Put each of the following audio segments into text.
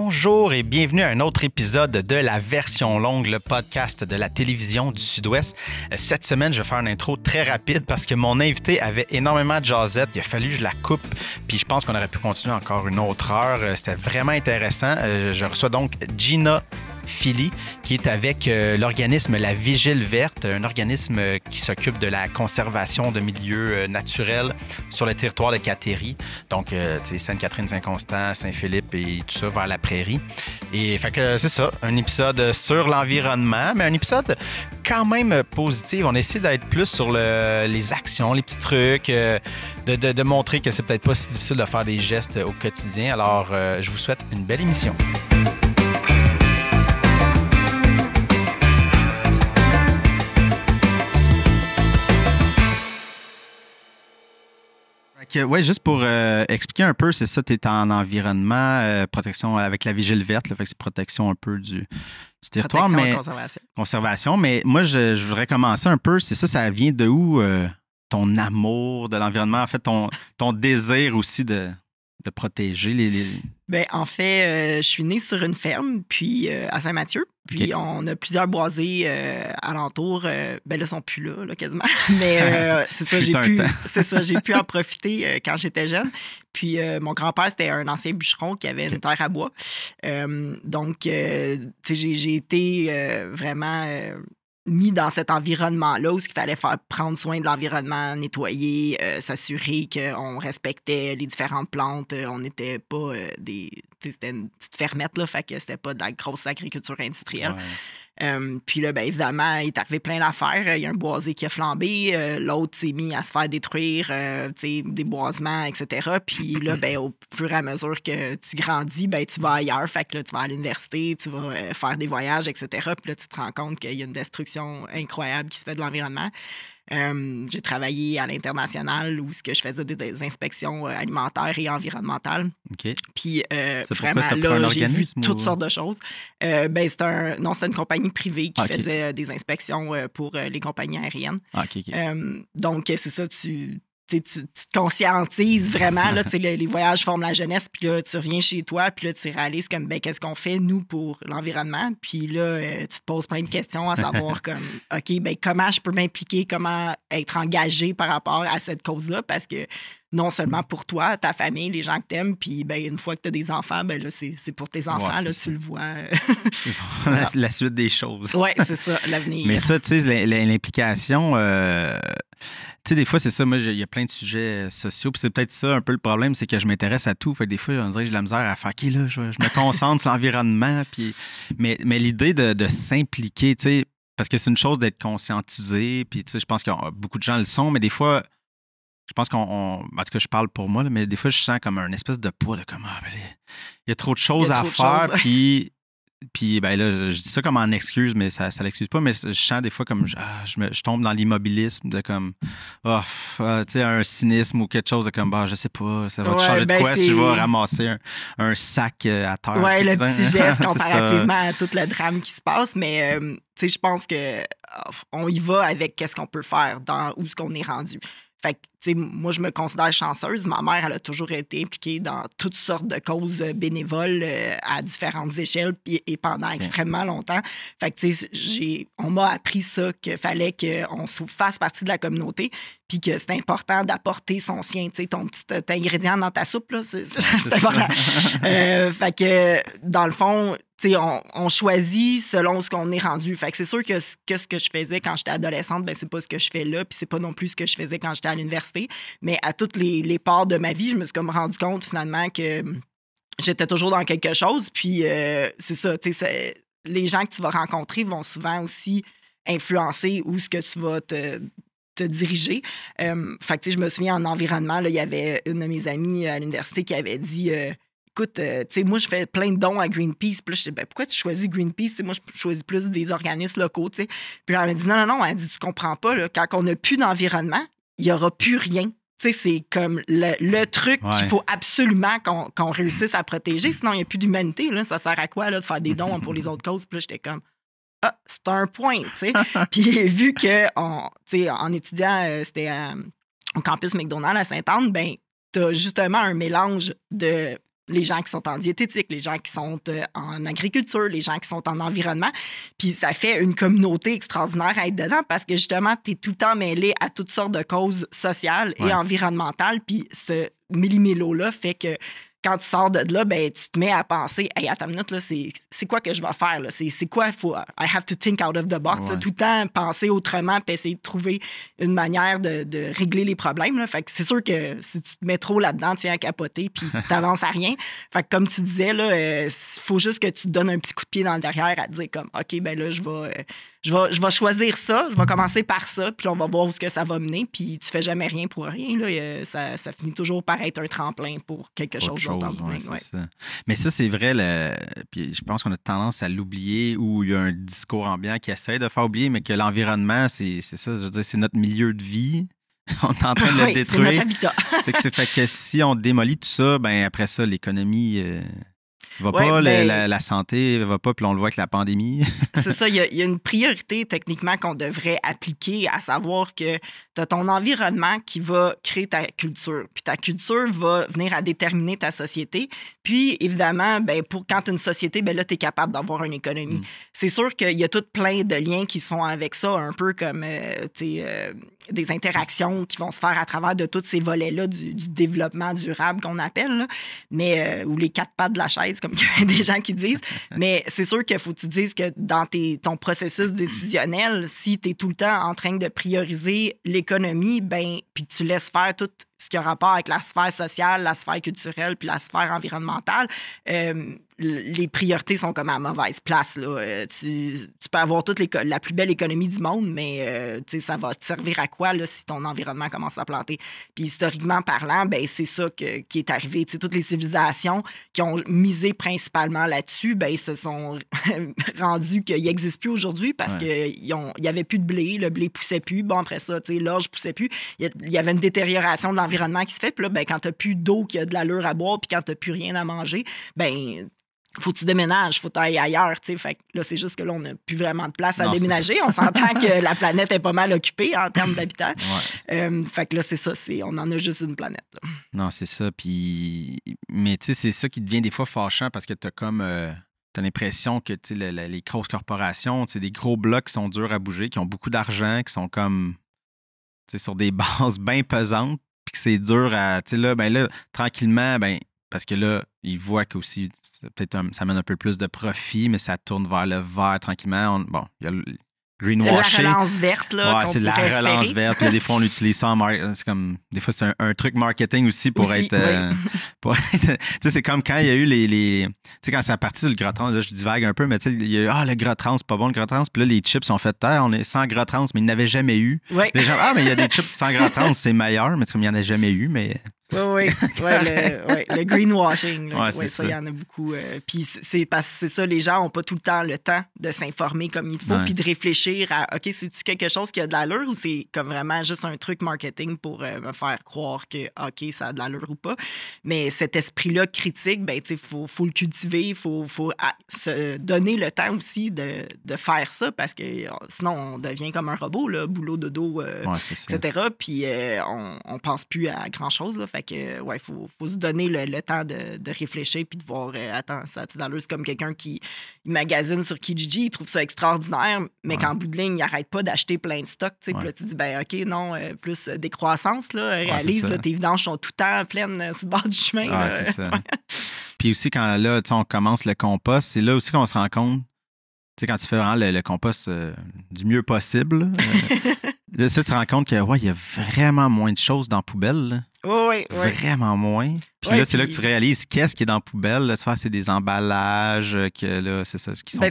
Bonjour et bienvenue à un autre épisode de La Version Longue, le podcast de la télévision du Sud-Ouest. Euh, cette semaine, je vais faire une intro très rapide parce que mon invité avait énormément de jasette. Il a fallu que je la coupe, puis je pense qu'on aurait pu continuer encore une autre heure. Euh, c'était vraiment intéressant. Euh, je reçois donc Gina Philly, qui est avec euh, l'organisme La Vigile Verte, un organisme euh, qui s'occupe de la conservation de milieux euh, naturels sur le territoire de Catéry. Donc, Sainte-Catherine-Saint-Constant, Saint-Philippe et tout ça vers la prairie. Et fait que c'est ça, un épisode sur l'environnement, mais un épisode quand même positif. On essaie d'être plus sur les actions, les petits trucs, de, montrer que c'est peut-être pas si difficile de faire des gestes au quotidien. Alors, je vous souhaite une belle émission. ouais, juste pour euh, expliquer un peu, c'est ça, tu es en environnement, euh, protection avec la vigile verte, c'est protection un peu du, territoire. mais, conservation. mais moi, je, voudrais commencer un peu, c'est ça, ça vient de où euh, ton amour de l'environnement, en fait, ton désir aussi de, de protéger les. Ben, en fait, euh, je suis née sur une ferme, puis euh, à Saint-Mathieu. Puis on a plusieurs boisés euh, alentour. ben là, ils sont plus là, quasiment. Mais c'est ça, j'ai pu, j'ai pu en profiter quand j'étais jeune. Puis mon grand-père, c'était un ancien bûcheron qui avait une terre à bois. donc, j'ai, été vraiment mis dans cet environnement-là où il fallait faire prendre soin de l'environnement, nettoyer, euh, s'assurer qu'on respectait les différentes plantes, euh, on n'était pas euh, des, c'était une petite fermette, là, fait que c'était pas de la grosse agriculture industrielle. Euh, puis là, ben, évidemment, il est arrivé plein d'affaires. Il y a un boisé qui a flambé, euh, l'autre s'est mis à se faire détruire, euh, des boisements, etc. Puis là, ben, au fur et à mesure que tu grandis, ben, tu vas ailleurs, fait que là, tu vas à l'université, tu vas faire des voyages, etc. Puis là, tu te rends compte qu'il y a une destruction incroyable qui se fait de l'environnement. Euh, j'ai travaillé à l'international où ce que je faisais des, inspections euh, alimentaires et environnementales. OK. Puis euh, vraiment là, j'ai vu toutes sortes de choses. Euh, ben, c'est un non, c'est une compagnie privée qui ah, faisait des inspections pour les compagnies aériennes. Ah, donc c'est ça tu tu, tu, te conscientises vraiment. Là, les voyages forment la jeunesse, puis là, tu reviens chez toi, puis là, tu réalises comme, ben, qu'est-ce qu'on fait, nous, pour l'environnement. Puis là, euh, tu te poses plein de questions à savoir, comme, OK, ben, comment je peux m'impliquer, comment être engagé par rapport à cette cause-là, parce que non seulement pour toi, ta famille, les gens que t'aimes, puis ben, une fois que tu as des enfants, ben là, c'est pour tes enfants, là, tu le vois. la, suite des choses. Oui, c'est ça, l'avenir. Mais ça, tu sais, l'implication, euh, tu sais, des fois, c'est ça, moi, il y a plein de sujets sociaux, puis c'est peut-être ça un peu le problème, c'est que je m'intéresse à tout. Fait des fois, on dirait que j'ai de la misère à faire, OK, là, je, me concentre sur l'environnement, puis. Mais, mais l'idée de, s'impliquer, tu sais, parce que c'est une chose d'être conscientisé, puis tu sais, je pense que beaucoup de gens le sont, mais des fois, je pense qu'on. En tout cas, je parle pour moi, mais des fois, je sens comme un espèce de poids comme ah, ben, il y a trop de choses à faire. Puis, puis ben là, je dis ça comme en excuse, mais ça ne l'excuse pas. Mais je sens des fois comme je, ah, tombe dans l'immobilisme de comme oh, ah, tu sais, un cynisme ou quelque chose de comme bah, je sais pas, ça va te changer de ben, quoi si je vais ramasser un, sac euh, à terre. Ouais, le petit geste comparativement à tout le drame qui se passe. Mais euh, tu sais, je pense que oh, on y va avec qu'est-ce qu'on peut faire dans où ce qu'on est rendu. Fait que, tu sais, moi, je me considère chanceuse. Ma mère, elle a toujours été impliquée dans toutes sortes de causes euh, bénévoles euh, à différentes échelles et, pendant extrêmement longtemps. Fait que, tu sais, on m'a appris ça, qu'il fallait qu'on fasse partie de la communauté puis que c'est important d'apporter son sien, tu sais, ton petit euh, ingrédient dans ta soupe, là. C'est important. fait que, dans le fond, on, on, choisit selon ce qu'on est rendu. Fait que c'est sûr que, que ce que je faisais quand j'étais adolescente, ben c'est pas ce que je fais là, puis c'est pas non plus ce que je faisais quand j'étais à l'université. Mais à toutes les, les parts de ma vie, je me suis comme rendu compte finalement que j'étais toujours dans quelque chose. Puis euh, c'est ça, tu sais, les gens que tu vas rencontrer vont souvent aussi influencer où ce que tu vas te, te diriger. Euh, fait que, je me souviens en environnement, il y avait une de mes amies à l'université qui avait dit. Euh, écoute, euh, moi, je fais plein de dons à Greenpeace. Puis là, je dis, ben, pourquoi tu choisis Greenpeace? moi, je choisis plus des organismes locaux, tu Puis elle m'a dit, non, non, non, elle dit, tu comprends pas, là, quand on n'a plus d'environnement, il n'y aura plus rien. Tu sais, c'est comme le, truc qu'il faut absolument qu'on réussisse à protéger, sinon il n'y a plus d'humanité. Ça sert à quoi là, de faire des dons pour les autres causes? Puis là, j'étais comme, ah, c'est un point, tu Puis vu que, on, en étudiant, euh, c'était euh, au campus McDonald's à Sainte-Anne, ben, tu as justement un mélange de les gens qui sont en diététique, les gens qui sont euh, en agriculture, les gens qui sont en environnement. Puis ça fait une communauté extraordinaire à être dedans parce que justement, tu es tout le temps mêlé à toutes sortes de causes sociales et environnementales. Puis ce millimélo-là fait que quand tu sors de là, ben, tu te mets à penser, hey, à ta minute, c'est quoi que je vais faire? C'est quoi? Faut, I have to think out of the box. Tout le temps penser autrement, puis essayer de trouver une manière de, régler les problèmes. Fait c'est sûr que si tu te mets trop là-dedans, tu viens à capoter, puis n'avances à rien. Fait comme tu disais, il euh, faut juste que tu te donnes un petit coup de pied dans le derrière à te dire, comme, OK, ben là, je vais. Euh, je vais, choisir ça, je vais commencer par ça, puis on va voir où ce que ça va mener, puis tu fais jamais rien pour rien. Euh, ça, ça, finit toujours par être un tremplin pour quelque chose d'autre. Mais ça, c'est vrai, le... puis je pense qu'on a tendance à l'oublier, ou il y a un discours ambiant qui essaie de faire oublier, mais que l'environnement, c'est ça, je veux dire, c'est notre milieu de vie. on est en train de le détruire. C'est que, fait que si on démolit tout ça, ben après ça, l'économie... Euh, va pas, ben- la, santé va pas, puis on le voit avec la pandémie. c'est ça, il y, a une priorité techniquement qu'on devrait appliquer, à savoir que tu as ton environnement qui va créer ta culture, puis ta culture va venir à déterminer ta société. Puis évidemment, ben, pour quand une société, ben là, tu es capable d'avoir une économie. Mm. C'est sûr qu'il y a tout plein de liens qui se font avec ça, un peu comme euh, euh, des interactions qui vont se faire à travers de tous ces volets-là du, développement durable qu'on appelle, mais où euh, ou les quatre pattes de la chaise, comme il y a des gens qui disent. Mais c'est sûr qu'il faut que tu dises que dans tes, ton processus décisionnel, si tu es tout le temps en train de prioriser l'économie, ben, puis tu laisses faire tout ce qui a rapport avec la sphère sociale, la sphère culturelle, puis la sphère environnementale, euh, les priorités sont comme à mauvaise place. Là. Euh, tu, peux avoir toute la plus belle économie du monde, mais euh, ça va te servir à quoi là, si ton environnement commence à planter? Puis historiquement parlant, ben, c'est ça qui est arrivé. toutes les civilisations qui ont misé principalement là-dessus, ben, se sont rendues qu'il n'existe plus aujourd'hui parce qu'il n'y avait plus de blé, le blé poussait plus. Bon, après ça, l'orge poussait plus. Il y, avait une détérioration de l'environnement qui se fait. Puis là, ben, quand tu n'as plus d'eau qu'il y a de l'allure à boire, puis quand tu n'as plus rien à manger, ben faut que tu déménages, faut que ailleurs, tu Fait que là, c'est juste que là, on n'a plus vraiment de place à déménager. On s'entend que la planète est pas mal occupée en termes d'habitants. Euh, fait que là, c'est ça, c'est, on en a juste une planète. Non, c'est ça. Puis, mais tu c'est ça qui devient des fois fâchant parce que t'as comme. Euh, t'as l'impression que les, les grosses corporations, des gros blocs qui sont durs à bouger, qui ont beaucoup d'argent, qui sont comme sur des bases bien pesantes, puis que c'est dur à. Là, ben là, tranquillement, ben, parce que là, ils voient que peut-être ça amène un peu plus de profit, mais ça tourne vers le vert tranquillement. bon, il y a le greenwashing. La relance verte, là. Ouais, c'est la relance verte. des fois, on utilise ça en marketing. C'est comme. Des fois, c'est un, truc marketing aussi euh, pour être. tu sais, c'est comme quand il y a eu les. Tu sais, quand c'est à parti du le gras trans, là, je divague un peu, mais tu sais, il y a eu. Ah, le gras trans, c'est pas bon le gras trans. Puis là, les chips sont faits terre. Ah, on est sans gras trans, mais ils n'avaient jamais eu. Oui. Les gens, ah, mais il y a des chips sans gras trans, c'est meilleur, mais comme il n'y en a jamais eu, mais oui, oui. Ouais, le, ouais, le, greenwashing. Là, ouais, ça, il y en a beaucoup. Euh, puis c'est parce que c'est ça, les gens n'ont pas tout le temps le temps de s'informer comme il faut, puis de réfléchir à OK, c'est-tu quelque chose qui a de l'allure ou c'est comme vraiment juste un truc marketing pour euh, me faire croire que OK, ça a de l'allure ou pas. Mais cet esprit-là critique, ben, il faut, faut, le cultiver, il faut, faut se donner le temps aussi de, de, faire ça parce que euh, sinon on devient comme un robot, là, boulot, dodo, dos, etc. Puis on, ne pense plus à grand-chose que, ouais, il faut, se donner le, temps de, réfléchir puis de voir, euh, attends, ça tu dans C'est comme quelqu'un qui magasine sur Kijiji, il trouve ça extraordinaire, mais qu'en bout de ligne, il n'arrête pas d'acheter plein de stocks. tu Puis là, tu dis, ben, OK, non, euh, plus euh, des croissances, là, réalise, tes vidanges sont tout le temps pleines sur le bord du chemin. c'est ça. puis aussi, quand là, tu on commence le compost, c'est là aussi qu'on se rend compte tu sais, quand tu fais vraiment le, compost du mieux possible, là, tu te rends compte que, ouais, il y a vraiment moins de choses dans la poubelle. Vraiment moins. Puis là, c'est là que tu réalises qu'est-ce qui est dans la poubelle. Là, c'est des emballages, euh, que là, c'est ça, qui sont ben,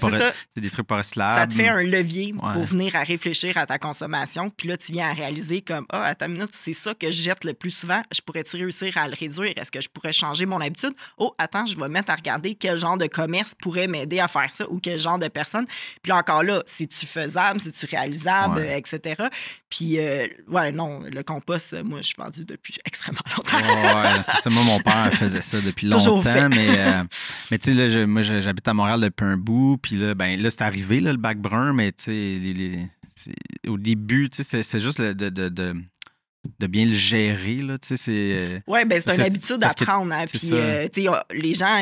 c'est des trucs pas Ça te fait un levier pour venir à réfléchir à ta consommation. Puis là, tu viens à réaliser comme Ah, à ta minute, c'est ça que je jette le plus souvent. Je pourrais-tu réussir à le réduire? Est-ce que je pourrais changer mon habitude? Oh, attends, je vais mettre à regarder quel genre de commerce pourrait m'aider à faire ça ou quel genre de personne. Puis là, encore là, c'est-tu faisable, c'est-tu réalisable, etc. Puis, euh, ouais, non, le compost, moi, je suis vendue depuis longtemps. c'est ça. Moi, mon père faisait ça depuis longtemps. mais euh, mais tu sais, moi, j'habite à Montréal depuis un bout. Puis là, ben, là c'est arrivé, là, le backburn, mais tu sais, au début, tu sais, c'est juste le, de de bien le gérer. Là, tu sais, c'est, euh, ben, c'est une habitude à prendre. Hein, euh, les gens,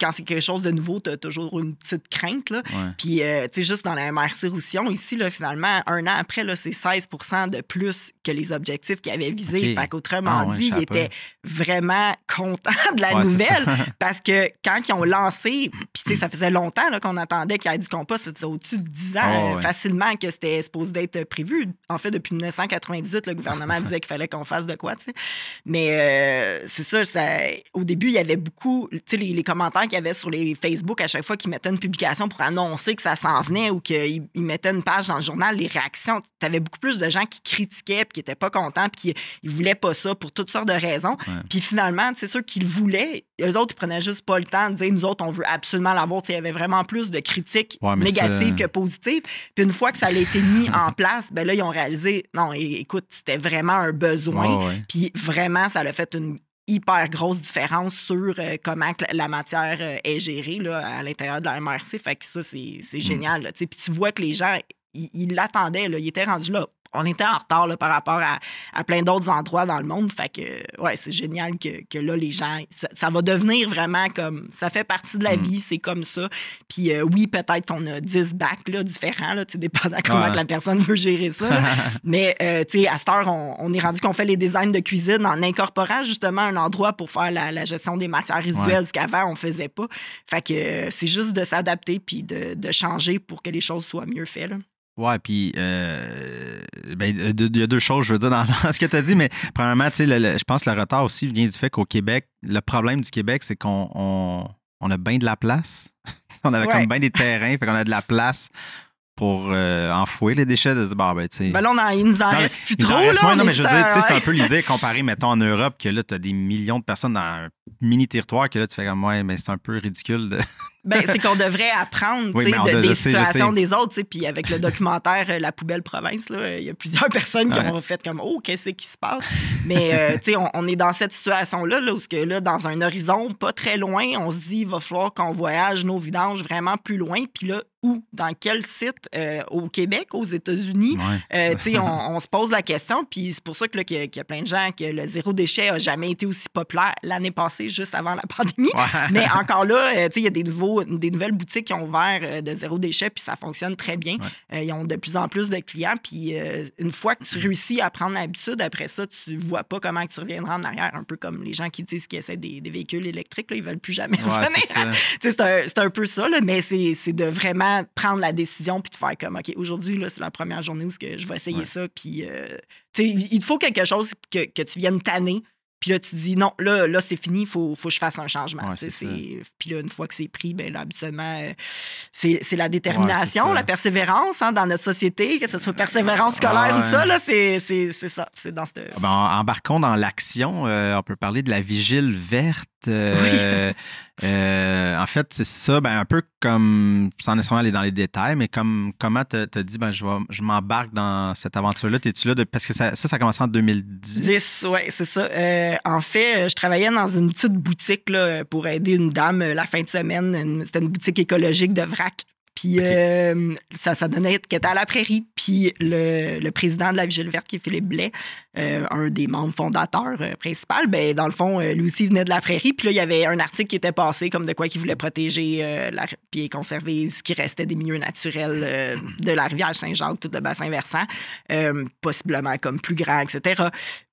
quand c'est quelque chose de nouveau, tu as toujours une petite crainte. Là. Puis, euh, tu sais, juste dans la MRC Roussillon, ici, là, finalement, un an après, là, c'est 16 de plus que les objectifs qu'ils avaient visés. Autrement ah dit, ils étaient vraiment contents de la nouvelle parce que quand ils ont lancé, puis, tu sais, ça faisait longtemps là, qu'on attendait qu'il y ait du compost, c'était au-dessus de 10 ans ah facilement que c'était supposé être prévu. En fait, depuis 1998, le gouvernement dit qu'il fallait qu'on fasse de quoi, tu sais. Mais euh, c'est ça, ça, au début, il y avait beaucoup, tu sais, les, commentaires qu'il y avait sur les Facebook à chaque fois qu'ils mettaient une publication pour annoncer que ça s'en venait ou qu'ils mettaient une page dans le journal, les réactions, tu avais beaucoup plus de gens qui critiquaient, puis qui n'étaient pas contents, puis qui ne voulaient pas ça pour toutes sortes de raisons. Puis finalement, c'est sûr qu'ils voulaient, les autres, ils prenaient juste pas le temps de dire, nous autres, on veut absolument l'avoir. Il y avait vraiment plus de critiques négatives que positives. Puis une fois que ça a été mis en place, ben là, ils ont réalisé, non, écoute, c'était vraiment un besoin. Puis vraiment, ça a fait une hyper grosse différence sur euh, comment la matière euh, est gérée à l'intérieur de la MRC. Fait que ça, c'est mm. génial. Puis tu vois que les gens, ils l'attendaient, ils étaient rendus là on était en retard par rapport à, plein d'autres endroits dans le monde. Fait que, ouais, c'est génial que, là, les gens, ça, va devenir vraiment comme, ça fait partie de la mm. vie, c'est comme ça. Puis euh, oui, peut-être qu'on a 10 bacs là, différents, là, dépendant comment la personne veut gérer ça. Mais euh, à cette heure, on, est rendu qu'on fait les designs de cuisine en incorporant justement un endroit pour faire la, gestion des matières résiduelles, ce qu'avant, on faisait pas. Fait que euh, c'est juste de s'adapter puis de, changer pour que les choses soient mieux faites. Ouais, puis euh, ben, euh, il y a deux choses, je veux dire, dans, ce que tu as dit, mais premièrement, le, je pense que le retard aussi vient du fait qu'au Québec, le problème du Québec, c'est qu'on on, a bien de la place. on avait comme bien des terrains, fait qu'on a de la place pour euh, enfouir les déchets, de ben, Ben là, on a une nous en plus trop. là, mais je veux dire, c'est un peu l'idée comparée, mettons, en Europe, que là, tu as des millions de personnes dans un mini territoire, que là, tu fais comme, ouais, mais c'est un peu ridicule de, ben, c'est qu'on devrait apprendre des situations des autres. Puis avec le documentaire euh, La poubelle province, il y a plusieurs personnes qui ont fait comme Oh, qu'est-ce qui se passe? Mais euh, on, est dans cette situation-là, où que, là, dans un horizon pas très loin, on se dit il va falloir qu'on voyage nos vidanges vraiment plus loin. Puis là, où, dans quel site euh, au Québec, aux États-Unis. on, se pose la question, puis c'est pour ça qu'il y, a plein de gens que le zéro déchet a jamais été aussi populaire l'année passée, juste avant la pandémie. Mais encore là, il y a des nouveaux des nouvelles boutiques qui ont ouvert euh, de zéro déchet, puis ça fonctionne très bien. Euh, ils ont de plus en plus de clients, puis euh, une fois que tu mm-hmm. réussis à prendre l'habitude, après ça, tu vois pas comment tu reviendras en arrière, un peu comme les gens qui disent qu'ils essaient des, des, véhicules électriques, là, ils veulent plus jamais revenir. C'est un, peu ça, mais c'est de vraiment prendre la décision puis de faire comme, OK, aujourd'hui, c'est la première journée où je vais essayer ça, puis il faut quelque chose que, que tu viennes tanner puis là, tu dis, non, là, là c'est fini, faut, faut, que je fasse un changement. puis là, une fois que c'est pris, ben là, habituellement, euh, c'est la détermination, la persévérance hein, dans notre société, que ce soit persévérance ah, scolaire ou ça, là, c'est ça. C'est dans cette... Ah, ben, embarquons dans l'action. Euh, on peut parler de la vigile verte euh, euh, en fait, c'est ça, ben, un peu comme, sans nécessairement aller dans les détails, mais comme comment tu as dit, ben, je, m'embarque dans cette aventure-là, parce que ça, ça, a commencé en 2010. 10, oui, c'est ça. Euh, en fait, je travaillais dans une petite boutique pour aider une dame la fin de semaine. C'était une boutique écologique de vrac. Puis euh, ça, ça donnait qu'il était à la prairie. Puis le, président de la Vigile verte, qui est Philippe Blais, euh, un des membres fondateurs euh, principal, principaux, ben, dans le fond, lui aussi venait de la prairie. Puis là, il y avait un article qui était passé comme de quoi il voulait protéger la, puis conserver ce qui restait des milieux naturels de la rivière Saint-Jacques, tout le bassin versant, possiblement comme plus grand, etc.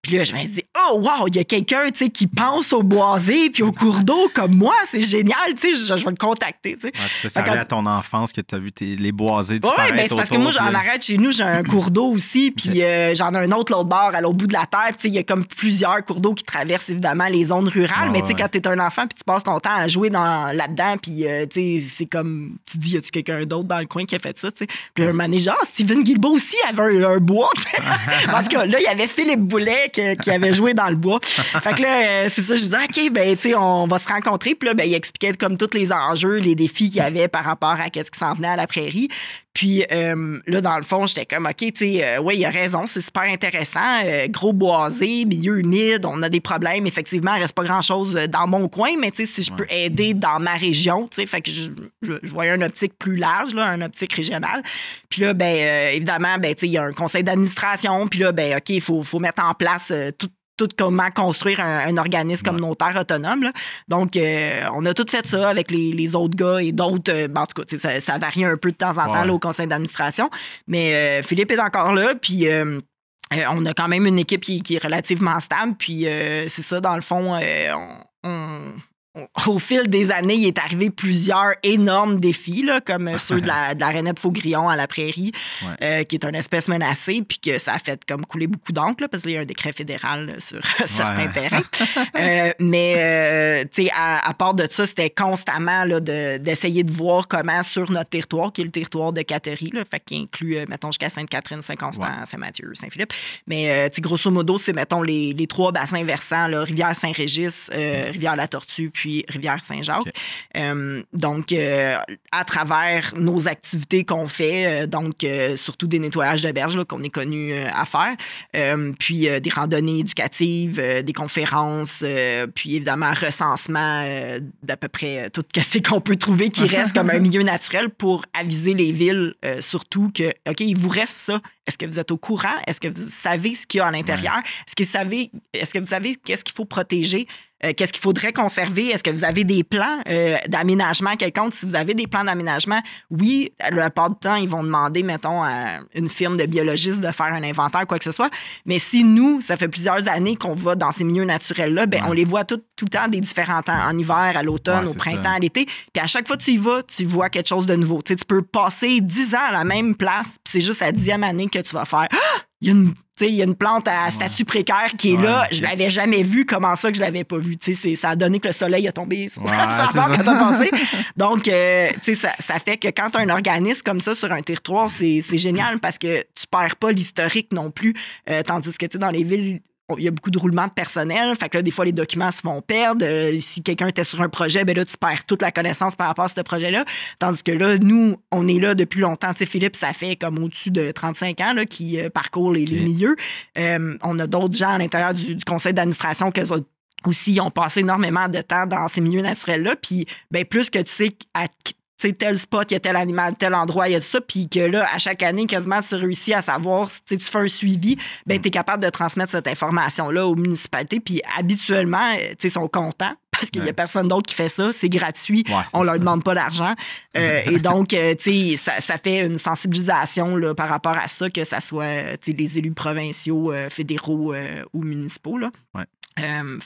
Puis là, je me dis, oh wow, il y a quelqu'un qui pense aux boisés puis aux cours d'eau comme moi, c'est génial, tu je, vais le contacter. Tu sais. ça à ton enfance que tu as vu les boisés disparaître. Oui, ben, c'est parce que moi, j'en euh, arrête chez nous, j'ai un cours d'eau aussi, puis euh, j'en ai un autre l'autre bord, à l'autre bout de la terre. il y a comme plusieurs cours d'eau qui traversent évidemment les zones rurales, mais tu quand tu es un enfant puis tu passes ton temps à jouer là-dedans, puis euh, c'est comme, tu dis, y a-tu quelqu'un d'autre dans le coin qui a fait ça, Puis un moment Steven Guilbeault aussi avait un, bois, En tout cas, là, il y avait Philippe Boulet qui avait joué dans le bois. fait que là, euh, c'est ça, je disais, OK, ben, tu sais, on va se rencontrer. Puis là, ben, il expliquait comme tous les enjeux, les défis qu'il y avait par rapport à qu'est-ce qui s'en venait à la prairie. Puis euh, là, dans le fond, j'étais comme, OK, tu sais, euh, oui, il a raison, c'est super intéressant. gros boisé, milieu humide, on a des problèmes. Effectivement, il reste pas grand-chose dans mon coin, mais tu sais, si je peux aider dans ma région, tu sais, fait que je, je, voyais une optique plus large, là, une optique régionale. Puis là, ben, évidemment, ben, tu sais, il y a un conseil d'administration. Puis là, ben, OK, il faut, faut mettre en place tout tout comment construire un, organisme communautaire autonome. Donc, euh, on a tout fait ça avec les, autres gars et d'autres. Euh, ben, en tout cas, ça, ça, varie un peu de temps en temps au conseil d'administration. Mais euh, Philippe est encore là, puis. on a quand même une équipe qui, est relativement stable, puis c'est ça, dans le fond, on au fil des années, il est arrivé plusieurs énormes défis, comme ceux de la, de la Faugrillon à la prairie, euh, qui est une espèce menacée, puis que ça a fait comme couler beaucoup d'encre, parce qu'il y a un décret fédéral sur certains terrains. Euh, mais, euh, tu sais, à, part de ça, c'était constamment d'essayer de, voir comment, sur notre territoire, qui est le territoire de Catherie, fait qui inclut, mettons, jusqu'à Sainte-Catherine, Saint-Constant, Saint-Mathieu, Saint-Philippe. Mais, tu grosso modo, c'est, mettons, les, les, trois bassins versants, Rivière-Saint-Régis, mm. Rivière-la-Tortue, puis Rivière-Saint-Jacques. Euh, donc, euh, à travers nos activités qu'on fait, euh, donc surtout des nettoyages de berges qu'on est connu à faire, puis des randonnées éducatives, des conférences, puis évidemment recensement d'à peu près tout ce qu'on peut trouver qui reste comme un milieu naturel pour aviser les villes, surtout que, OK, il vous reste ça. Est-ce que vous êtes au courant? Est-ce que vous savez ce qu'il y a à l'intérieur? ce est-ce que vous savez qu'est-ce qu'il faut protéger? Euh, qu'est-ce qu'il faudrait conserver? Est-ce que vous avez des plans euh, d'aménagement quelconque? Si vous avez des plans d'aménagement, oui, la part du temps, ils vont demander, mettons, à une firme de biologistes de faire un inventaire, quoi que ce soit. Mais si nous, ça fait plusieurs années qu'on va dans ces milieux naturels-là, ben, on les voit tout, tout, le temps des différents temps, en hiver, à l'automne, au printemps, à l'été. Puis à chaque fois que tu y vas, tu vois quelque chose de nouveau. Tu, tu peux passer 10 ans à la même place, puis c'est juste la dixième année que tu vas faire. «Ah! Il y a une il y a une plante à statut précaire qui est là. Je l'avais jamais vue. Comment ça que je l'avais pas vue? Ça a donné que le soleil a tombé sur pensé. Donc, euh, ça, fait que quand tu as un organisme comme ça sur un territoire, c'est génial parce que tu perds pas l'historique non plus. Euh, tandis que dans les villes il y a beaucoup de roulement de personnel. Fait que des fois, les documents se font perdre. Euh, si quelqu'un était sur un projet, ben là, tu perds toute la connaissance par rapport à ce projet-là. Tandis que là, nous, on est là depuis longtemps. Tu sais, Philippe, ça fait comme au-dessus de 35 ans qui euh, parcourt les, milieux. Euh, on a d'autres gens à l'intérieur du, conseil d'administration qui aussi ont passé énormément de temps dans ces milieux naturels-là. Puis, ben, plus que tu sais à sais, tel spot, il y a tel animal, tel endroit, il y a ça, puis que là, à chaque année, quasiment, tu réussis à savoir, tu fais un suivi, ben, mm. tu es capable de transmettre cette information-là aux municipalités, puis habituellement, euh, tu sais, sont contents parce qu'il n'y a personne d'autre qui fait ça, c'est gratuit, on on leur demande pas d'argent. Euh, et donc, euh, ça, fait une sensibilisation là, par rapport à ça, que ça soit les élus provinciaux, fédéraux ou municipaux. Là. Euh,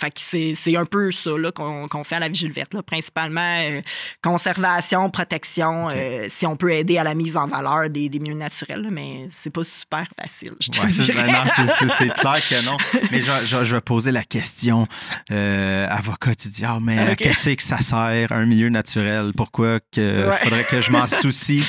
c'est un peu ça qu'on qu fait à la Vigile verte, là, principalement euh, conservation, protection, euh, si on peut aider à la mise en valeur des, des milieux naturels, mais c'est pas super facile, je c'est clair que non. Mais je, je, vais poser la question, euh, avocat, tu dis, ah, mais qu'est-ce que ça sert, un milieu naturel? Pourquoi que faudrait que je m'en soucie?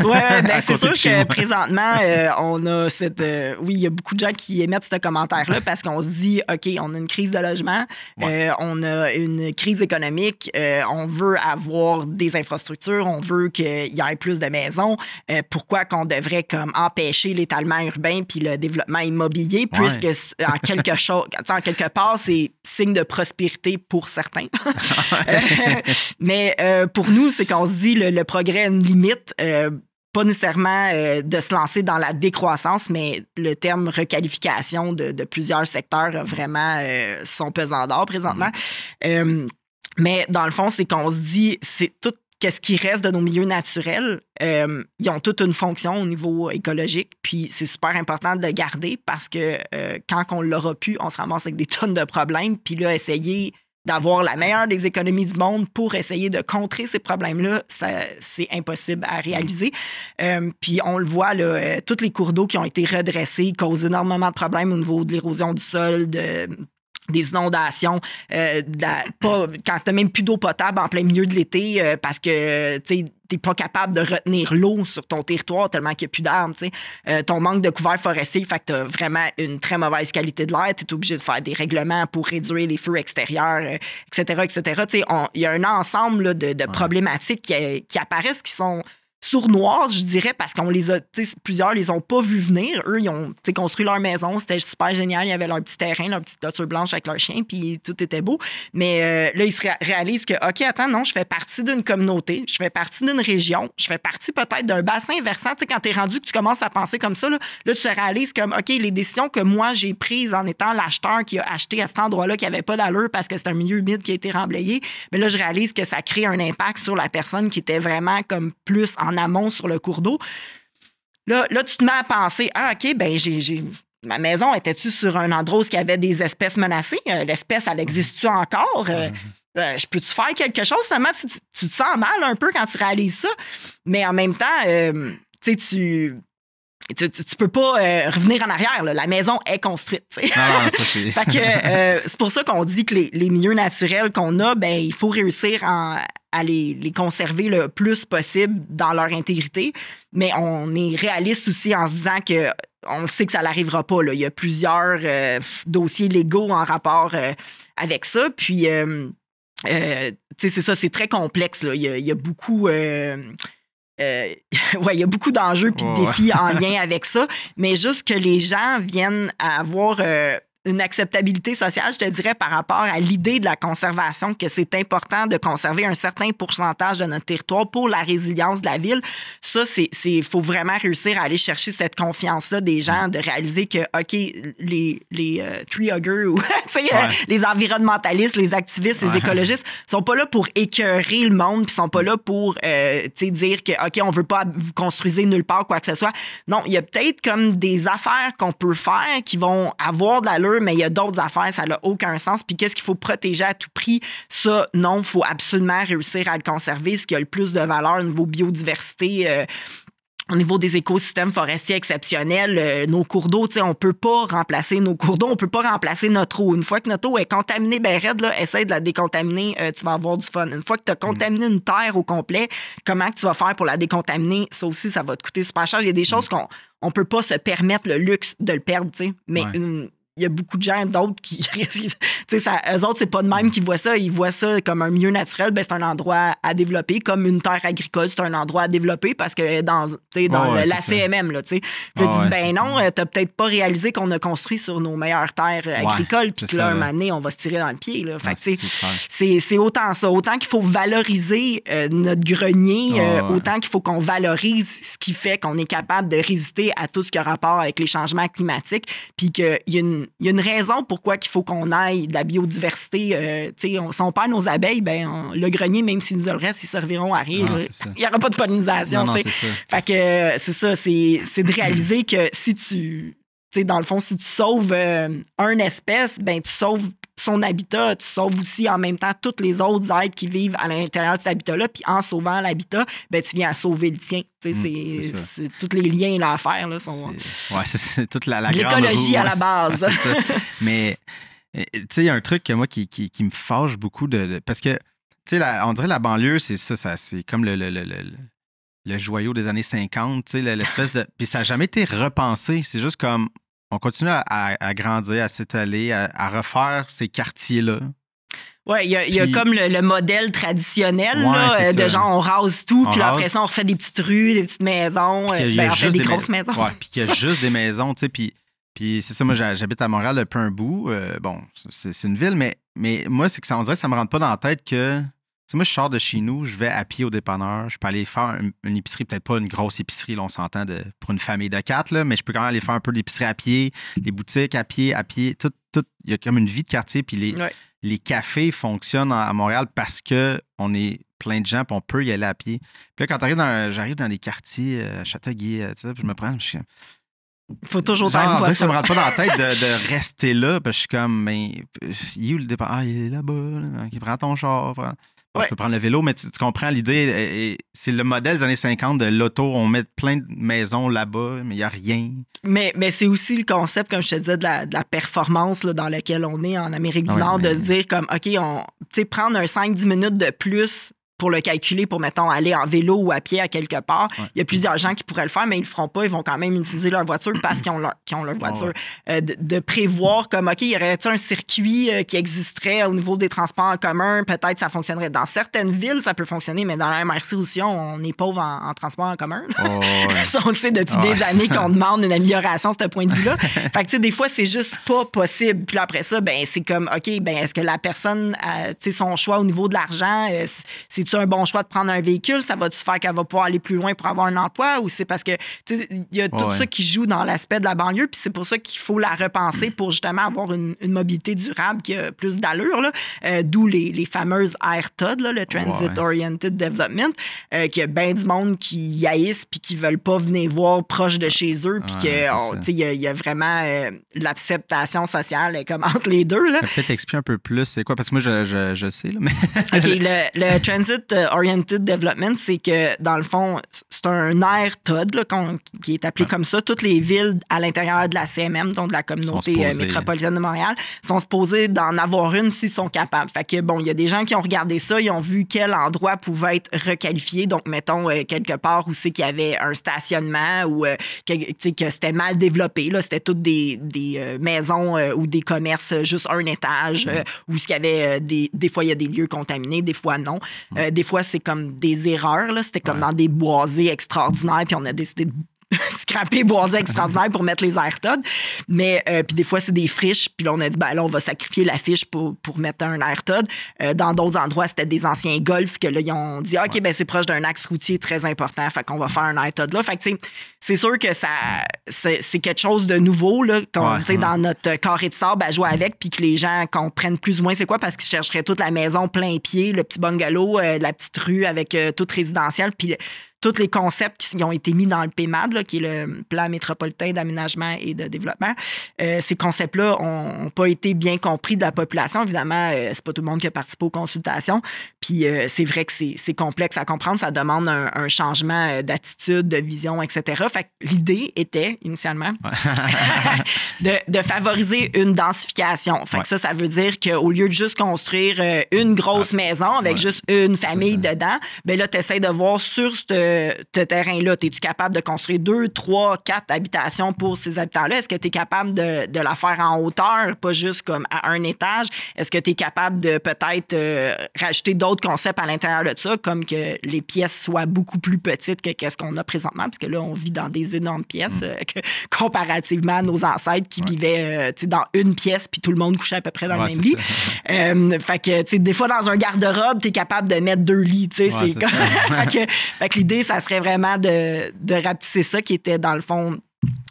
oui, ben, c'est sûr que présentement, on a cette... oui, il y a beaucoup de gens qui émettent ce commentaire-là parce qu'on se dit, OK, on a une crise de logement, euh, on a une crise économique, euh, on veut avoir des infrastructures, on veut qu'il y ait plus de maisons. Euh, pourquoi qu'on devrait comme empêcher l'étalement urbain puis le développement immobilier, puisque en quelque chose, en quelque part, c'est signe de prospérité pour certains. mais pour nous, c'est qu'on se dit le, le progrès a une limite pas nécessairement euh, de se lancer dans la décroissance, mais le terme requalification de, plusieurs secteurs a vraiment sont euh, son pesant d'or présentement. Mm-hmm. Euh, mais dans le fond, c'est qu'on se dit, c'est tout qu'est-ce qui reste de nos milieux naturels, ils ont toute une fonction au niveau écologique, puis c'est super important de le garder parce que quand on l'aura pu, on se ramasse avec des tonnes de problèmes, puis là, essayer d'avoir la meilleure des économies du monde pour essayer de contrer ces problèmes-là, c'est impossible à réaliser. Mm. Euh, puis on le voit, là, euh, tous les cours d'eau qui ont été redressés causent énormément de problèmes au niveau de l'érosion du sol, de des inondations, euh, de quand même plus d'eau potable en plein milieu de l'été euh, parce que tu t'es pas capable de retenir l'eau sur ton territoire tellement qu'il n'y a plus d'armes. Euh, ton manque de couvert forestier fait que tu as vraiment une très mauvaise qualité de l'air, tu es obligé de faire des règlements pour réduire les feux extérieurs, etc., euh, etc. il y a un ensemble de, problématiques qui apparaissent qui sont sournoises, je dirais, parce qu'on les a, plusieurs les ont pas vus venir. Eux, ils ont construit leur maison, c'était super génial. Il y avait leur petit terrain, leur petite toiture blanche avec leur chien, puis tout était beau. Mais euh, là, ils se réalisent que, OK, attends, non, je fais partie d'une communauté, je fais partie d'une région, je fais partie peut-être d'un bassin versant. Tu sais, quand tu es rendu, que tu commences à penser comme ça, là, tu te réalises comme, OK, les décisions que moi j'ai prises en étant l'acheteur qui a acheté à cet endroit-là qui n'avait pas d'allure parce que c'est un milieu humide qui a été remblayé, mais ben là, je réalise que ça crée un impact sur la personne qui était vraiment comme plus en en amont sur le cours d'eau. Là, là, tu te mets à penser, ah, OK, ben j'ai, ma maison était-tu sur un endroit où il y avait des espèces menacées? Euh, l'espèce, elle existe-tu encore? Euh, euh, je peux-tu faire quelque chose? Ça, tu, te sens mal un peu quand tu réalises ça. Mais en même temps, tu sais, tu. Tu, peux pas revenir en arrière. La maison est construite. Ah, ça, c'est... que c'est pour ça qu'on dit que les, les milieux naturels qu'on a, ben il faut réussir en, à les, conserver le plus possible dans leur intégrité. Mais on est réaliste aussi en se disant que on sait que ça n'arrivera pas. Là. Il y a plusieurs euh, dossiers légaux en rapport euh, avec ça. Puis, euh, euh c'est ça, c'est très complexe. Là. Il, y a, beaucoup. ouais, il y a beaucoup d'enjeux et de défis en lien avec ça, mais juste que les gens viennent à avoir une acceptabilité sociale, je te dirais, par rapport à l'idée de la conservation, que c'est important de conserver un certain pourcentage de notre territoire pour la résilience de la ville. Ça, c'est, il faut vraiment réussir à aller chercher cette confiance-là des gens, mm. de réaliser que, OK, les, les euh, tree huggers ou Tu sais, euh, les environnementalistes, les activistes, les écologistes sont pas là pour écœurer le monde, puis sont pas mm. là pour euh, sais, dire que, OK, on veut pas vous construisez nulle part, quoi que ce soit. Non, il y a peut-être comme des affaires qu'on peut faire qui vont avoir de l'allure mais il y a d'autres affaires, ça n'a aucun sens. Puis qu'est-ce qu'il faut protéger à tout prix? Ça, non, il faut absolument réussir à le conserver, ce qui a le plus de valeur au niveau biodiversité. Euh, au niveau des écosystèmes forestiers exceptionnels, euh, nos cours d'eau, on ne peut pas remplacer nos cours d'eau, on ne peut pas remplacer notre eau. Une fois que notre eau est contaminée, ben red là, essaye de la décontaminer, euh, tu vas avoir du fun. Une fois que tu as mm-hmm. contaminé une terre au complet, comment tu vas faire pour la décontaminer? Ça aussi, ça va te coûter super cher. Il y a des mm. choses qu'on ne peut pas se permettre le luxe de le perdre, mais une, il y a beaucoup de gens d'autres qui. ça, eux autres, c'est pas de même qui voient ça. Ils voient ça comme un milieu naturel. Ben, c'est un endroit à développer. Comme une terre agricole, c'est un endroit à développer parce que dans, dans la CMM, là, tu sais. ben non, euh, t'as peut-être pas réalisé qu'on a construit sur nos meilleures terres agricoles. Puis que là, un année, on va se tirer dans le pied. Là. Fait c'est autant ça. Autant qu'il faut valoriser euh, notre grenier, euh, autant qu'il faut qu'on valorise ce qui fait qu'on est capable de résister à tout ce qui a rapport avec les changements climatiques. Puis qu'il y a une il y a une raison pourquoi il faut qu'on aille de la biodiversité. Euh, si on perd nos abeilles, ben, le grenier, même si nous le reste ils serviront à rien. il n'y aura pas de pollinisation. fait que euh, c'est ça, c'est de réaliser que si tu. sais dans le fond, si tu sauves un euh, une espèce, ben tu sauves son habitat, tu sauves aussi en même temps toutes les autres êtres qui vivent à l'intérieur de cet habitat-là, puis en sauvant l'habitat, ben, tu viens à sauver le tien. Mm, c'est tous les liens là, à Là, sont... Ouais, c'est toute la, la L'écologie à la base. Mais, euh, tu sais, il y a un truc que moi qui, me fâche beaucoup de, parce que, tu sais, on dirait la banlieue, c'est ça, ça c'est comme le, le, le joyau des années 50, l'espèce de. Puis ça n'a jamais été repensé. C'est juste comme on continue à, grandir, à s'étaler, à, refaire ces quartiers-là. Oui, il y, a comme le, modèle traditionnel euh, de genre on rase tout, puis après ça on refait des petites rues, des petites maisons, puis y a, euh, ben, des, grosses maisons. Ouais, puis qu'il y a juste des maisons, tu sais, puis, puis c'est ça, moi j'habite à Montréal depuis un bout, euh, bon, c'est une ville, mais, mais moi c'est que ça, on dirait que ça me rentre pas dans la tête que moi, je sors de chez nous, je vais à pied au dépanneur, je peux aller faire une, épicerie, peut-être pas une grosse épicerie, là, on s'entend, pour une famille de quatre, là, mais je peux quand même aller faire un peu d'épicerie à pied, les boutiques à pied, à pied, tout, Il y a comme une vie de quartier, puis les, cafés fonctionnent à Montréal parce que on est plein de gens, puis on peut y aller à pied. Puis là, quand j'arrive dans, des quartiers, à euh, Châteauguay, euh, je me prends, je suis il faut toujours ça me rentre pas dans la tête de, rester là, parce que je suis comme, mais il est où le dépanneur? Ah, il est là-bas. il prend ton char. prend... Je peux prendre le vélo, mais tu, comprends l'idée. Euh, euh, c'est le modèle des années 50 de l'auto. On met plein de maisons là-bas, mais il n'y a rien. Mais, mais c'est aussi le concept, comme je te disais, de la, performance dans laquelle on est en Amérique du ah Nord, de se dire comme, OK, on, prendre un 5-10 minutes de plus pour le calculer, pour, mettons, aller en vélo ou à pied à quelque part. Il y a plusieurs gens qui pourraient le faire, mais ils le feront pas. Ils vont quand même utiliser leur voiture parce qu'ils ont leur, leur voiture. Euh, de, prévoir comme, OK, il y aurait un circuit euh, qui existerait au niveau des transports en commun. Peut-être ça fonctionnerait. Dans certaines villes, ça peut fonctionner, mais dans la MRC aussi, on, est pauvre en, en, transport en commun. ça, oh, on le sait depuis ah, des années qu'on demande une amélioration de ce point de vue-là. fait que, tu sais, des fois, c'est juste pas possible. Puis après ça, ben c'est comme, OK, ben est-ce que la personne, tu sais, son choix au niveau de l'argent, euh, c'est c'est-tu un bon choix de prendre un véhicule? Ça va-tu faire qu'elle va pouvoir aller plus loin pour avoir un emploi? Ou c'est parce que, il y a tout ça qui joue dans l'aspect de la banlieue, puis c'est pour ça qu'il faut la repenser pour justement avoir une, mobilité durable qui a plus d'allure, là euh, d'où les, les, fameuses AirTod, là, le Transit Oriented Development, euh, qu'il a bien du monde qui haïssent puis qui veulent pas venir voir proche de chez eux, puis qu'il il y, a vraiment euh, l'acceptation sociale comme entre les deux. Peut-être expliquer un peu plus, c'est quoi? Parce que moi, je, je, sais, là, mais... OK, le, le Transit euh, Oriented Development, c'est que, dans le fond, c'est un air TOD qui est appelé comme ça. Toutes les villes à l'intérieur de la CMM, donc de la communauté euh, métropolitaine de Montréal, sont supposées d'en avoir une s'ils sont capables. Fait que, bon, il y a des gens qui ont regardé ça, ils ont vu quel endroit pouvait être requalifié. Donc, mettons, euh, quelque part où c'est qu'il y avait un stationnement ou que, c'était mal développé. C'était toutes des, maisons ou des commerces juste un étage, mm. où ce qu'il y avait des, des fois, il y a des lieux contaminés, des fois non. Euh, des fois, c'est comme des erreurs. C'était comme dans des boisés extraordinaires, puis on a décidé de scraper Boisé extraordinaire pour mettre les air-tods. Mais euh, puis des fois, c'est des friches. Puis là, on a dit, ben là, on va sacrifier la fiche pour, pour mettre un air-tod. Euh, dans d'autres endroits, c'était des anciens golfs que là, ils ont dit, OK, ben c'est proche d'un axe routier très important. Fait qu'on va faire un air là. Fait que, c'est sûr que ça, c'est quelque chose de nouveau, là, qu'on, sais dans notre euh, carré de sable à jouer avec, puis que les gens comprennent plus ou moins c'est quoi, parce qu'ils chercheraient toute la maison plein pied, le petit bungalow, la petite rue avec toute résidentielle. Puis tous les concepts qui ont été mis dans le PMAD, là, qui est le plan métropolitain d'aménagement et de développement, euh, ces concepts-là n'ont pas été bien compris de la population. Évidemment, ce euh, c'est pas tout le monde qui a participé aux consultations. Puis euh, c'est vrai que c'est complexe à comprendre. Ça demande un, changement d'attitude, de vision, etc. Fait l'idée était, initialement, de, favoriser une densification. Fait ça, ça veut dire qu'au lieu de juste construire une grosse ah, maison avec juste une famille dedans, bien là, tu essaies de voir sur ce terrain-là? Es-tu capable de construire deux, trois, quatre habitations pour ces habitants-là? Est-ce que tu es capable de, de, la faire en hauteur, pas juste comme à un étage? Est-ce que tu es capable de peut-être euh, rajouter d'autres concepts à l'intérieur de ça, comme que les pièces soient beaucoup plus petites que qu'est-ce qu'on a présentement? Parce que là, on vit dans des énormes pièces mm. euh, comparativement à nos ancêtres qui vivaient euh, dans une pièce puis tout le monde couchait à peu près dans le même lit. fait que, des fois, dans un garde-robe, tu es capable de mettre deux lits. Ouais, c'est comme... fait que l'idée, ça serait vraiment de, de rapetisser ça qui était, dans le fond,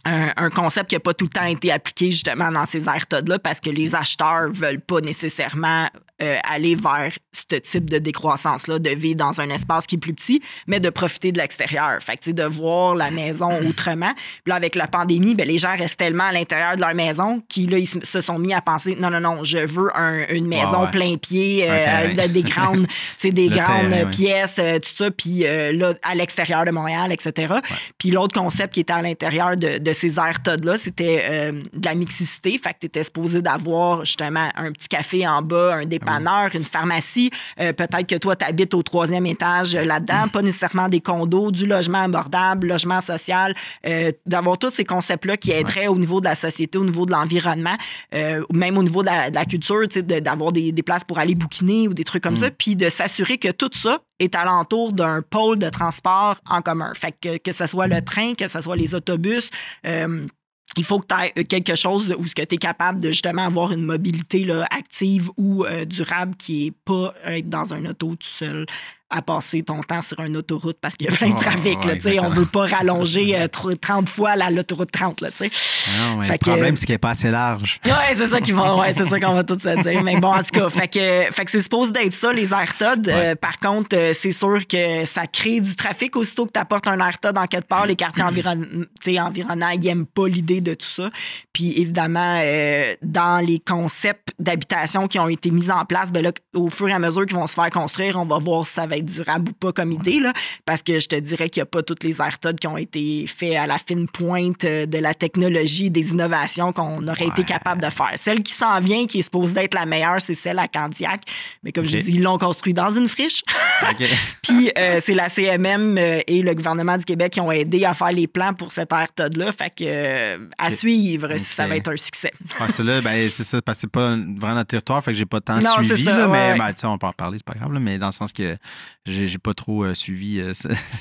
un, concept qui n'a pas tout le temps été appliqué justement dans ces airtods-là parce que les acheteurs ne veulent pas nécessairement euh, aller vers ce type de décroissance-là, de vivre dans un espace qui est plus petit, mais de profiter de l'extérieur. Fait que, de voir la maison mm-hmm. autrement. Puis là, avec la pandémie, ben, les gens restent tellement à l'intérieur de leur maison qu'ils se sont mis à penser non, non, non, je veux une maison plein pied, des grandes, des grandes pièces, tout ça, puis euh, là, à l'extérieur de Montréal, etc. Puis l'autre concept qui était à l'intérieur de ces ces air là c'était euh, de la mixité Fait que tu étais supposé d'avoir justement un petit café en bas, un dépanneur, une pharmacie. Euh, peut-être que toi, tu habites au troisième étage euh, là-dedans. Pas nécessairement des condos, du logement abordable, logement social. d'avoir tous ces concepts-là qui aideraient au niveau de la société, au niveau de l'environnement, même au niveau de la, culture, d'avoir des, places pour aller bouquiner ou des trucs comme mm. ça. Puis de s'assurer que tout ça est alentour d'un pôle de transport en commun. Fait que, que ce soit le train, que ce soit les autobus, euh, il faut que tu aies euh, quelque chose où tu es capable de justement avoir une mobilité là, active ou euh, durable qui n'est pas être dans un auto tout seul à passer ton temps sur une autoroute parce qu'il y a plein de ah, trafic. on ne veut pas rallonger 30 euh, fois la, l'autoroute 30. Là, ah, le problème, c'est qu'elle n'est pas assez large. Oui, c'est ça qu'on va, ouais, qu'on va tout se dire. mais bon, en tout cas, fait que, fait que c'est supposé d'être ça, les AirTods. Euh, par contre, euh, c'est sûr que ça crée du trafic aussitôt que tu apportes un AirTod en quelque part. Les quartiers environ... environnants, ils n'aiment pas l'idée de tout ça. Puis évidemment, dans les concepts d'habitation qui ont été mis en place, ben là, au fur et à mesure qu'ils vont se faire construire, on va voir si ça va être durable ou pas comme idée, là, parce que je te dirais qu'il n'y a pas toutes les AirTods qui ont été faits à la fine pointe euh, de la technologie, des innovations qu'on aurait été capable de faire. Celle qui s'en vient, qui est supposée être la meilleure, c'est celle à Candiac. Mais comme je dis, ils l'ont construit dans une friche. Puis euh, c'est la CMM euh, et le gouvernement du Québec qui ont aidé à faire les plans pour cette AirTod-là. Fait que à suivre si ça va être un succès. Ah, c'est là, ben, c'est ça, parce que c'est pas vraiment notre territoire, fait que j'ai pas tant non, suivi, ça, là, mais ben, on peut en parler, c'est pas grave, mais dans le sens que j'ai pas trop euh, suivi. Euh,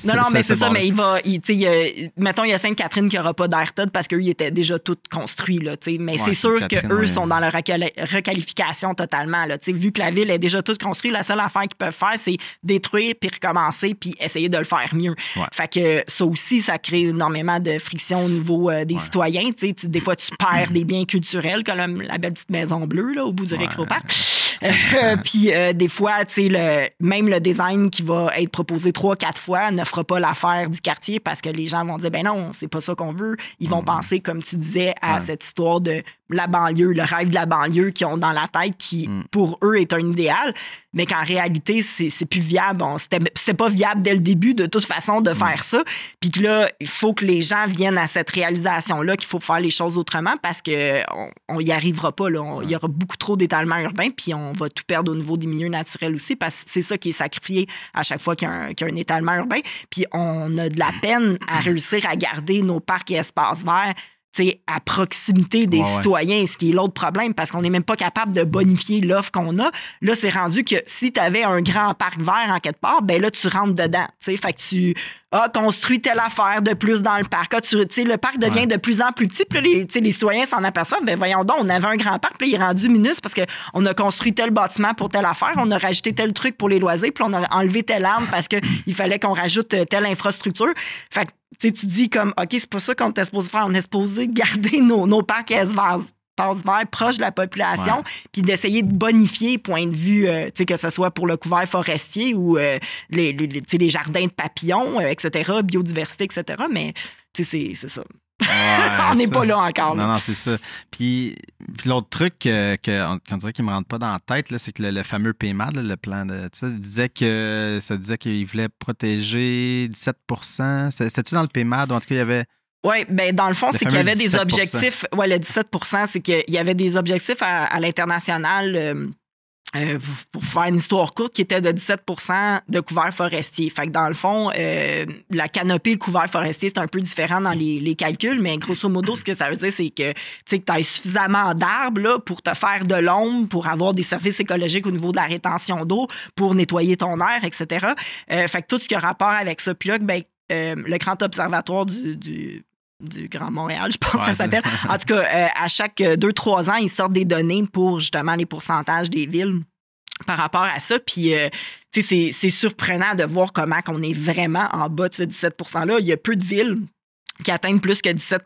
non, non, mais c'est ça, mais il va. tu sais mettons, il y a Sainte-Catherine qui n'aura pas d'air parce qu'eux, ils étaient déjà tout construits. Là, mais c'est sûr qu'eux eux sont dans leur requalification totalement. Là, vu que la ville est déjà toute construite, la seule affaire qu'ils peuvent faire, c'est détruire, puis recommencer, puis essayer de le faire mieux. Fait que ça aussi, ça crée énormément de friction au niveau euh, des citoyens. Tu, des fois, tu perds des biens culturels, comme la, belle petite maison bleue là, au bout du récroparc. Euh, puis euh, des fois, tu sais, le, même le design qui va être proposé trois, quatre fois ne fera pas l'affaire du quartier parce que les gens vont dire, ben non, c'est pas ça qu'on veut. Ils vont mm-hmm. penser, comme tu disais, à cette histoire de la banlieue, le rêve de la banlieue qu'ils ont dans la tête, qui mm. pour eux est un idéal, mais qu'en réalité, c'est plus viable. C'était pas viable dès le début, de toute façon, de mm. faire ça. Puis que là, il faut que les gens viennent à cette réalisation-là qu'il faut faire les choses autrement parce qu'on on y arrivera pas. Là. Il y aura beaucoup trop d'étalement urbain, puis on va tout perdre au niveau des milieux naturels aussi, parce que c'est ça qui est sacrifié à chaque fois qu'il a un étalement urbain. Puis on a de la peine à réussir à garder nos parcs et espaces verts à proximité des citoyens, ce qui est l'autre problème parce qu'on n'est même pas capable de bonifier l'offre qu'on a. Là, c'est rendu que si tu avais un grand parc vert en quelque part, ben là, tu rentres dedans. Fait que tu as construis telle affaire de plus dans le parc. le parc devient de plus en plus petit. Puis les, citoyens s'en aperçoivent. Ben voyons donc, on avait un grand parc, puis il est rendu minus parce qu'on a construit tel bâtiment pour telle affaire, on a rajouté tel truc pour les loisirs, puis on a enlevé telle arme parce qu'il fallait qu'on rajoute telle infrastructure. Fait que sais, tu dis comme, OK, c'est pas ça qu'on est supposé faire. On est supposé garder nos, nos parcs verts passe proche de la population, puis d'essayer de bonifier point de vue, euh, que ce soit pour le couvert forestier ou euh, les, jardins de papillons, euh, etc., biodiversité, etc. Mais c'est ça on n'est pas là encore. Non, non, c'est ça. Puis, l'autre truc euh, qu'on que, dirait qu'il me rentre pas dans la tête, c'est que le, fameux PMAD, le plan de. Ça disait que ça disait qu'il voulait protéger 17 C'était-tu dans le PMAD ou en tout cas, il y avait. Oui, ben dans le fond, c'est qu'il y avait des objectifs. Oui, le 17 c'est qu'il y avait des objectifs à, l'international. Euh, euh, pour faire une histoire courte, qui était de 17 de couvert forestier. Fait que dans le fond, euh, la canopée, le couvert forestier, c'est un peu différent dans les, les, calculs, mais grosso modo, ce que ça veut dire, c'est que tu que as suffisamment d'arbres pour te faire de l'ombre, pour avoir des services écologiques au niveau de la rétention d'eau, pour nettoyer ton air, etc. Euh, fait que tout ce qui a rapport avec ça. Puis là, ben, euh, le grand observatoire du du Grand Montréal, je pense que ça s'appelle. En tout cas, euh, à chaque 2-3 euh, ans, ils sortent des données pour justement les pourcentages des villes par rapport à ça. Puis, euh, tu sais, c'est surprenant de voir comment on est vraiment en bas de ce 17 %-là. Il y a peu de villes qui atteignent plus que 17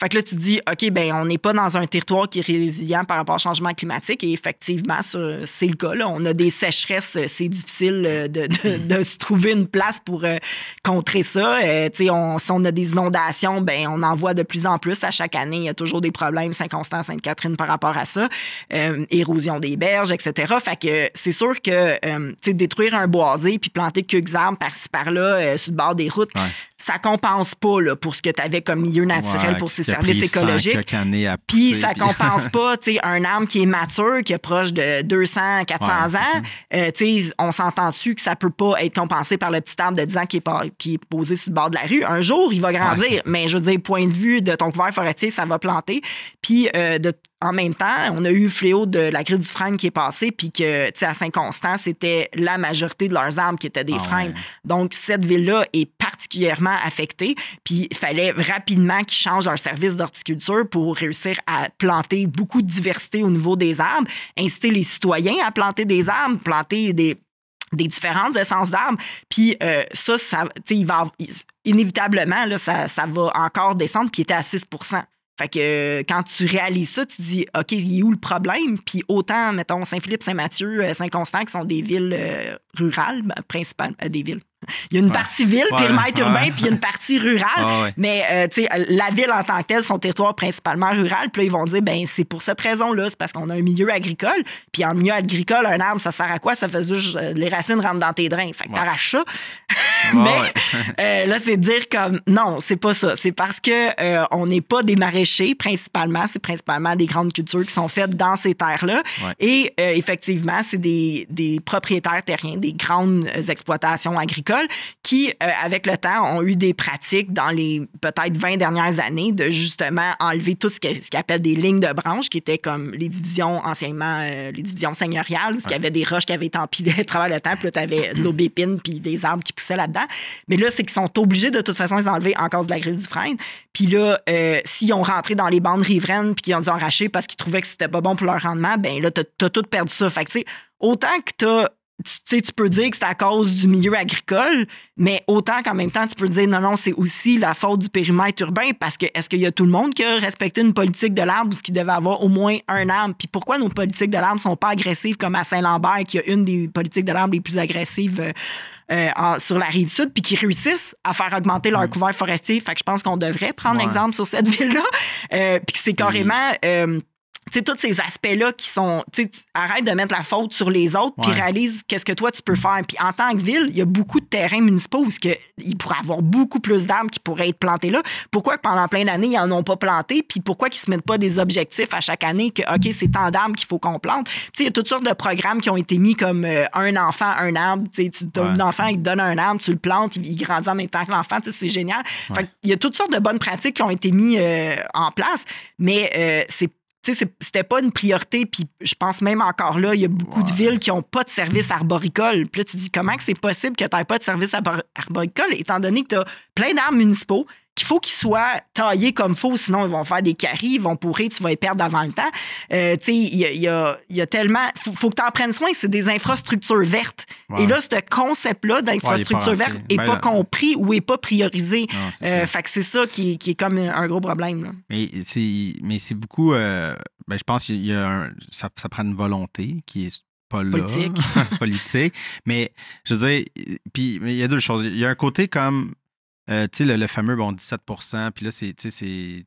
Fait que là, tu te dis, OK, ben on n'est pas dans un territoire qui est résilient par rapport au changement climatique. Et effectivement, c'est le cas. Là. On a des sécheresses. Euh, c'est difficile euh, de, se trouver une place pour euh, contrer ça. on, si on a des inondations, ben on en voit de plus en plus. À chaque année, il y a toujours des problèmes Saint-Constant, Sainte-Catherine par rapport à ça. érosion des berges, etc. Fait que c'est sûr que, détruire un boisé puis planter quelques arbres par-ci, par-là, sur le bord des routes, ça ça compense pas là, pour ce que tu avais comme milieu naturel pour ses services écologiques. Puis ça ne compense pas, tu sais, un arbre qui est mature, qui est proche de 200, 400 ans, euh, tu sais, on s'entend-tu que ça ne peut pas être compensé par le petit arbre de 10 ans qui est, posé sur le bord de la rue. Un jour, il va grandir, mais je veux dire, point de vue de ton couvert forestier, ça va planter. Puis euh, de en même temps, on a eu le fléau de la crise du frein qui est passé, puis que, tu sais, à Saint-Constant, c'était la majorité de leurs arbres qui étaient des ah freins. Donc, cette ville-là est particulièrement affectée, puis il fallait rapidement qu'ils changent leur service d'horticulture pour réussir à planter beaucoup de diversité au niveau des arbres, inciter les citoyens à planter des arbres, planter des des différentes essences d'arbres. Puis euh, ça, tu il inévitablement, ça, ça va encore descendre, puis il était à 6 fait que euh, quand tu réalises ça, tu dis OK, il est où le problème? Puis autant, mettons, Saint-Philippe, Saint-Mathieu, euh, Saint-Constant, qui sont des villes euh, rurales, ben, principales des villes il y a une partie ville, puis le maître urbain, puis il y a une partie rurale. Ah mais euh, la ville en tant que telle, son territoire principalement rural, puis là, ils vont dire, ben c'est pour cette raison-là, c'est parce qu'on a un milieu agricole. Puis en milieu agricole, un arbre, ça sert à quoi? Ça fait juste euh, les racines rentrent dans tes drains. Fait que t'arraches ça. mais euh, là, c'est dire comme non, c'est pas ça. C'est parce que on n'est pas des maraîchers principalement. C'est principalement des grandes cultures qui sont faites dans ces terres-là. Et effectivement, c'est des, des propriétaires terriens, des grandes exploitations agricoles qui, euh, avec le temps, ont eu des pratiques dans les peut-être 20 dernières années de justement enlever tout ce qu'ils qu appellent des lignes de branches, qui étaient comme les divisions anciennement, euh, les divisions seigneuriales, où il y avait des roches qui avaient été empilées à travers le temps, puis là, tu avais de l'aubépine, puis des arbres qui poussaient là-dedans. Mais là, c'est qu'ils sont obligés de toute façon de les enlever en cause de la grille du frein. Puis là, euh, s'ils ont rentré dans les bandes riveraines, puis qu'ils ont arraché parce qu'ils trouvaient que c'était pas bon pour leur rendement, ben là, tu as tout perdu ça. Fait que, autant que as tu, sais tu peux dire que c'est à cause du milieu agricole, mais autant qu'en même temps, tu peux dire non, non, c'est aussi la faute du périmètre urbain parce que est-ce qu'il y a tout le monde qui a respecté une politique de l'arbre ou ce qui devait avoir au moins un arbre? Puis pourquoi nos politiques de l'arbre ne sont pas agressives comme à Saint-Lambert, qui a une des politiques de l'arbre les plus agressives euh, euh, sur la rive sud, puis qui réussissent à faire augmenter leur couvert forestier? Fait que je pense qu'on devrait prendre exemple sur cette ville-là. Euh, puis c'est ben carrément. Euh, sais, tous ces aspects-là qui sont. Arrête de mettre la faute sur les autres, puis réalise qu'est-ce que toi tu peux faire. Puis en tant que ville, il y a beaucoup de terrains municipaux où il pourrait avoir beaucoup plus d'arbres qui pourraient être plantés là. Pourquoi pendant plein d'années, ils n'en ont pas planté? Puis pourquoi qu'ils ne se mettent pas des objectifs à chaque année que, OK, c'est tant d'arbres qu'il faut qu'on plante? il y a toutes sortes de programmes qui ont été mis comme euh, un enfant, un arbre. sais, tu donnes un enfant, il donne un arbre, tu le plantes, il, grandit en même temps que l'enfant. C'est génial. il y a toutes sortes de bonnes pratiques qui ont été mises euh, en place, mais euh, c'est c'était pas une priorité. Puis je pense même encore là, il y a beaucoup de villes qui n'ont pas de service arboricole. Puis là, tu dis comment que c'est possible que tu n'aies pas de service arboricole, étant donné que tu as plein d'armes municipaux, qu'il faut qu'ils soient taillés comme faut, sinon ils vont faire des caries, ils vont pourrir, tu vas les perdre avant le temps. Euh, tu sais, il y a, tellement. Faut, faut que tu en prennes soin, c'est des infrastructures vertes. Et là, ce concept-là d'infrastructure vertes verte n'est ben pas compris ou n'est pas priorisé. Euh, fait que c'est ça qui, est comme un gros problème. Là. Mais c'est beaucoup. Euh, ben, je pense que y a ça, prend une volonté qui est pas là, politique. politique. Mais je veux dire, puis il y a deux choses. Il y a un côté comme euh, tu le, fameux, bon, 17 puis là, c'est, tu sais,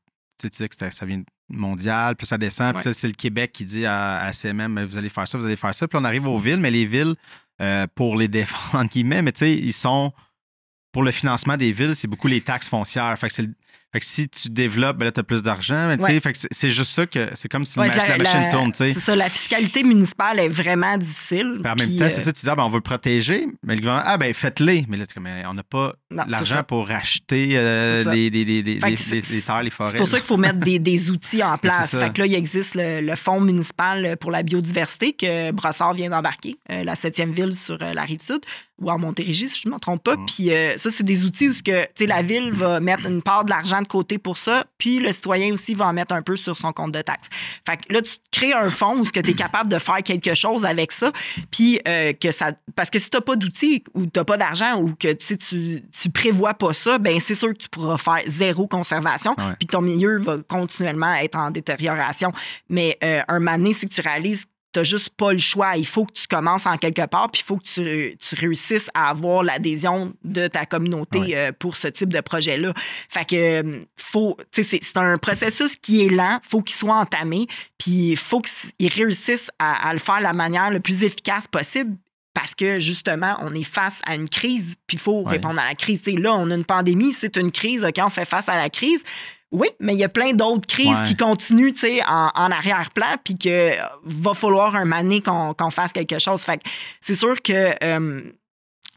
que ça vient mondial, puis ça descend, puis c'est le Québec qui dit à, à, CMM, vous allez faire ça, vous allez faire ça. Puis on arrive aux mmh. villes, mais les villes, euh, pour les défendre, mais tu sais, ils sont, pour le financement des villes, c'est beaucoup les taxes foncières. Fait que c'est fait que si tu développes, ben là, tu as plus d'argent. Ouais. C'est juste ça que c'est comme si la, machine machine tu tourne. C'est ça, la fiscalité municipale est vraiment difficile. Puis en même temps, c'est euh, ça, tu dis, ah, ben, on veut le protéger, mais le gouvernement, ah, ben faites-les. Mais là, on n'a pas l'argent pour racheter euh, les, les, terres, les forêts. C'est pour ça qu'il faut mettre des, des, outils en place. Fait que là, il existe le, Fonds municipal pour la biodiversité que Brossard vient d'embarquer, euh, la septième ville sur la rive sud ou en Montérégie, si je ne me trompe pas. Mm. Puis ça, c'est des outils où que, la ville va mettre une part de l'argent de côté pour ça, puis le citoyen aussi va en mettre un peu sur son compte de taxe. Fait que là, tu crées un fonds où tu es capable de faire quelque chose avec ça, puis euh, que ça. Parce que si tu n'as pas d'outils ou tu n'as pas d'argent ou que tu ne prévois pas ça, ben c'est sûr que tu pourras faire zéro conservation, puis ton milieu va continuellement être en détérioration. Mais euh, un mané, c'est que tu réalises t'as juste pas le choix. Il faut que tu commences en quelque part, puis il faut que tu, réussisses à avoir l'adhésion de ta communauté euh, pour ce type de projet-là. Fait que euh, faut, c'est, un processus qui est lent, faut qu'il soit entamé, puis il faut qu'ils réussissent à, le faire de la manière la plus efficace possible parce que justement, on est face à une crise, puis il faut répondre à la crise. là, on a une pandémie, c'est une crise, quand on fait face à la crise. Oui, mais il y a plein d'autres crises qui continuent en, en arrière-plan, puis que euh, va falloir un mané qu'on fasse quelque chose. Fait c'est sûr que euh,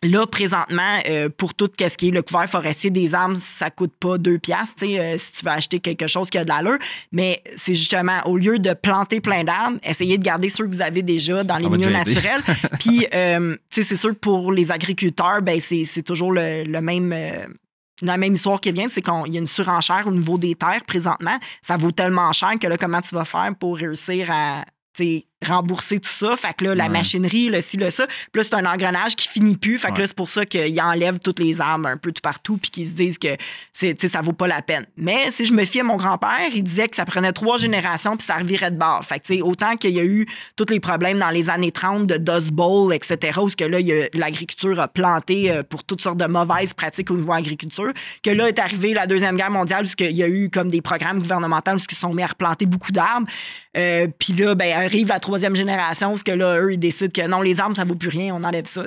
Là, présentement, euh, pour tout ce qui est le couvert forestier des arbres, ça coûte pas deux piastres sais, euh, si tu veux acheter quelque chose qui a de l'allure. Mais c'est justement, au lieu de planter plein d'arbres, essayez de garder ceux que vous avez déjà dans les milieux naturels. Puis, euh, sais, c'est sûr, pour les agriculteurs, ben, c'est toujours le, même la même histoire qui vient, c'est qu'il y a une surenchère au niveau des terres présentement. Ça vaut tellement cher que là, comment tu vas faire pour réussir à rembourser tout ça. Fait que là, la machinerie, le ci, le ça. Puis là, c'est un engrenage qui finit plus. Fait que là, c'est pour ça qu'ils enlèvent toutes les armes un peu tout partout puis qu'ils se disent que ça vaut pas la peine. Mais si je me fie à mon grand-père, il disait que ça prenait trois générations puis ça revirait de bord. Fait que autant qu'il y a eu tous les problèmes dans les années 30 de Dust Bowl, etc., où que là, l'agriculture a, a planté euh, pour toutes sortes de mauvaises pratiques au niveau agriculture, que là est arrivée la Deuxième Guerre mondiale où il y a eu comme des programmes gouvernementaux où ils sont mis à replanter beaucoup d'arbres. Euh, puis là, ben, arrive à troisième génération, parce que là, eux, ils décident que non, les arbres, ça vaut plus rien, on enlève ça.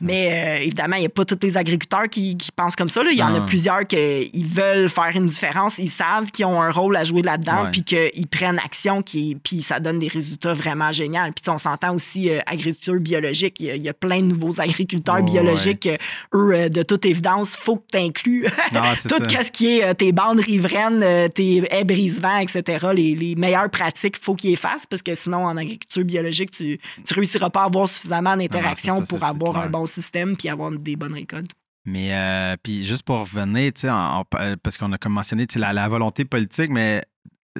Mais euh, évidemment, il n'y a pas tous les agriculteurs qui, pensent comme ça. Il y en a plusieurs qui veulent faire une différence. Ils savent qu'ils ont un rôle à jouer là-dedans, puis qu'ils prennent action, qui, puis ça donne des résultats vraiment géniaux. Puis on s'entend aussi euh, agriculture biologique. Il y, a plein de nouveaux agriculteurs biologiques. Euh, eux, de toute évidence, faut que tu inclues tout ce qui est tes bandes riveraines, tes haies brise etc. Les, meilleures pratiques, faut qu'ils fassent parce que sinon, en agriculture, biologique, tu, réussiras pas à avoir suffisamment d'interactions pour avoir un bon système puis avoir des bonnes récoltes. Mais euh, puis juste pour revenir, euh, parce qu'on a comme mentionné la, la volonté politique, mais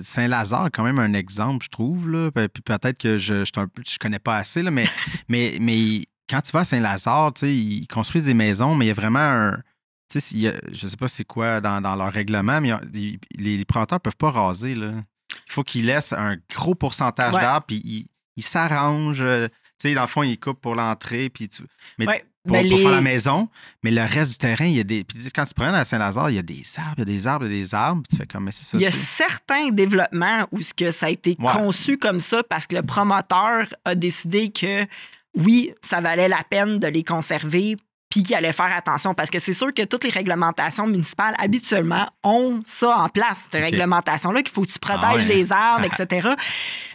Saint-Lazare, quand même un exemple, je trouve. Là. Puis peut-être que je ne connais pas assez, là, mais, mais, mais quand tu vas à Saint-Lazare, ils construisent des maisons, mais il y a vraiment un. Tu sais, je sais pas c'est quoi dans, leur règlement, mais les, les, peuvent pas raser. Là. Il faut qu'ils laissent un gros pourcentage d'arbres, puis ils s'arrangent. Euh, tu sais, dans le fond, ils coupent pour l'entrée, puis tu... Mais pour, faire la maison. Mais le reste du terrain, il y a des... Puis quand tu prends à Saint-Lazare, il y a des arbres, il y a des arbres, il des arbres. tu fais comme, mais c'est ça. Il y a certains développements où que ça a été conçu comme ça parce que le promoteur a décidé que, oui, ça valait la peine de les conserver puis qu'il allait faire attention parce que c'est sûr que toutes les réglementations municipales habituellement ont ça en place, cette réglementation-là, qu'il faut que tu ah protèges les arbres, etc.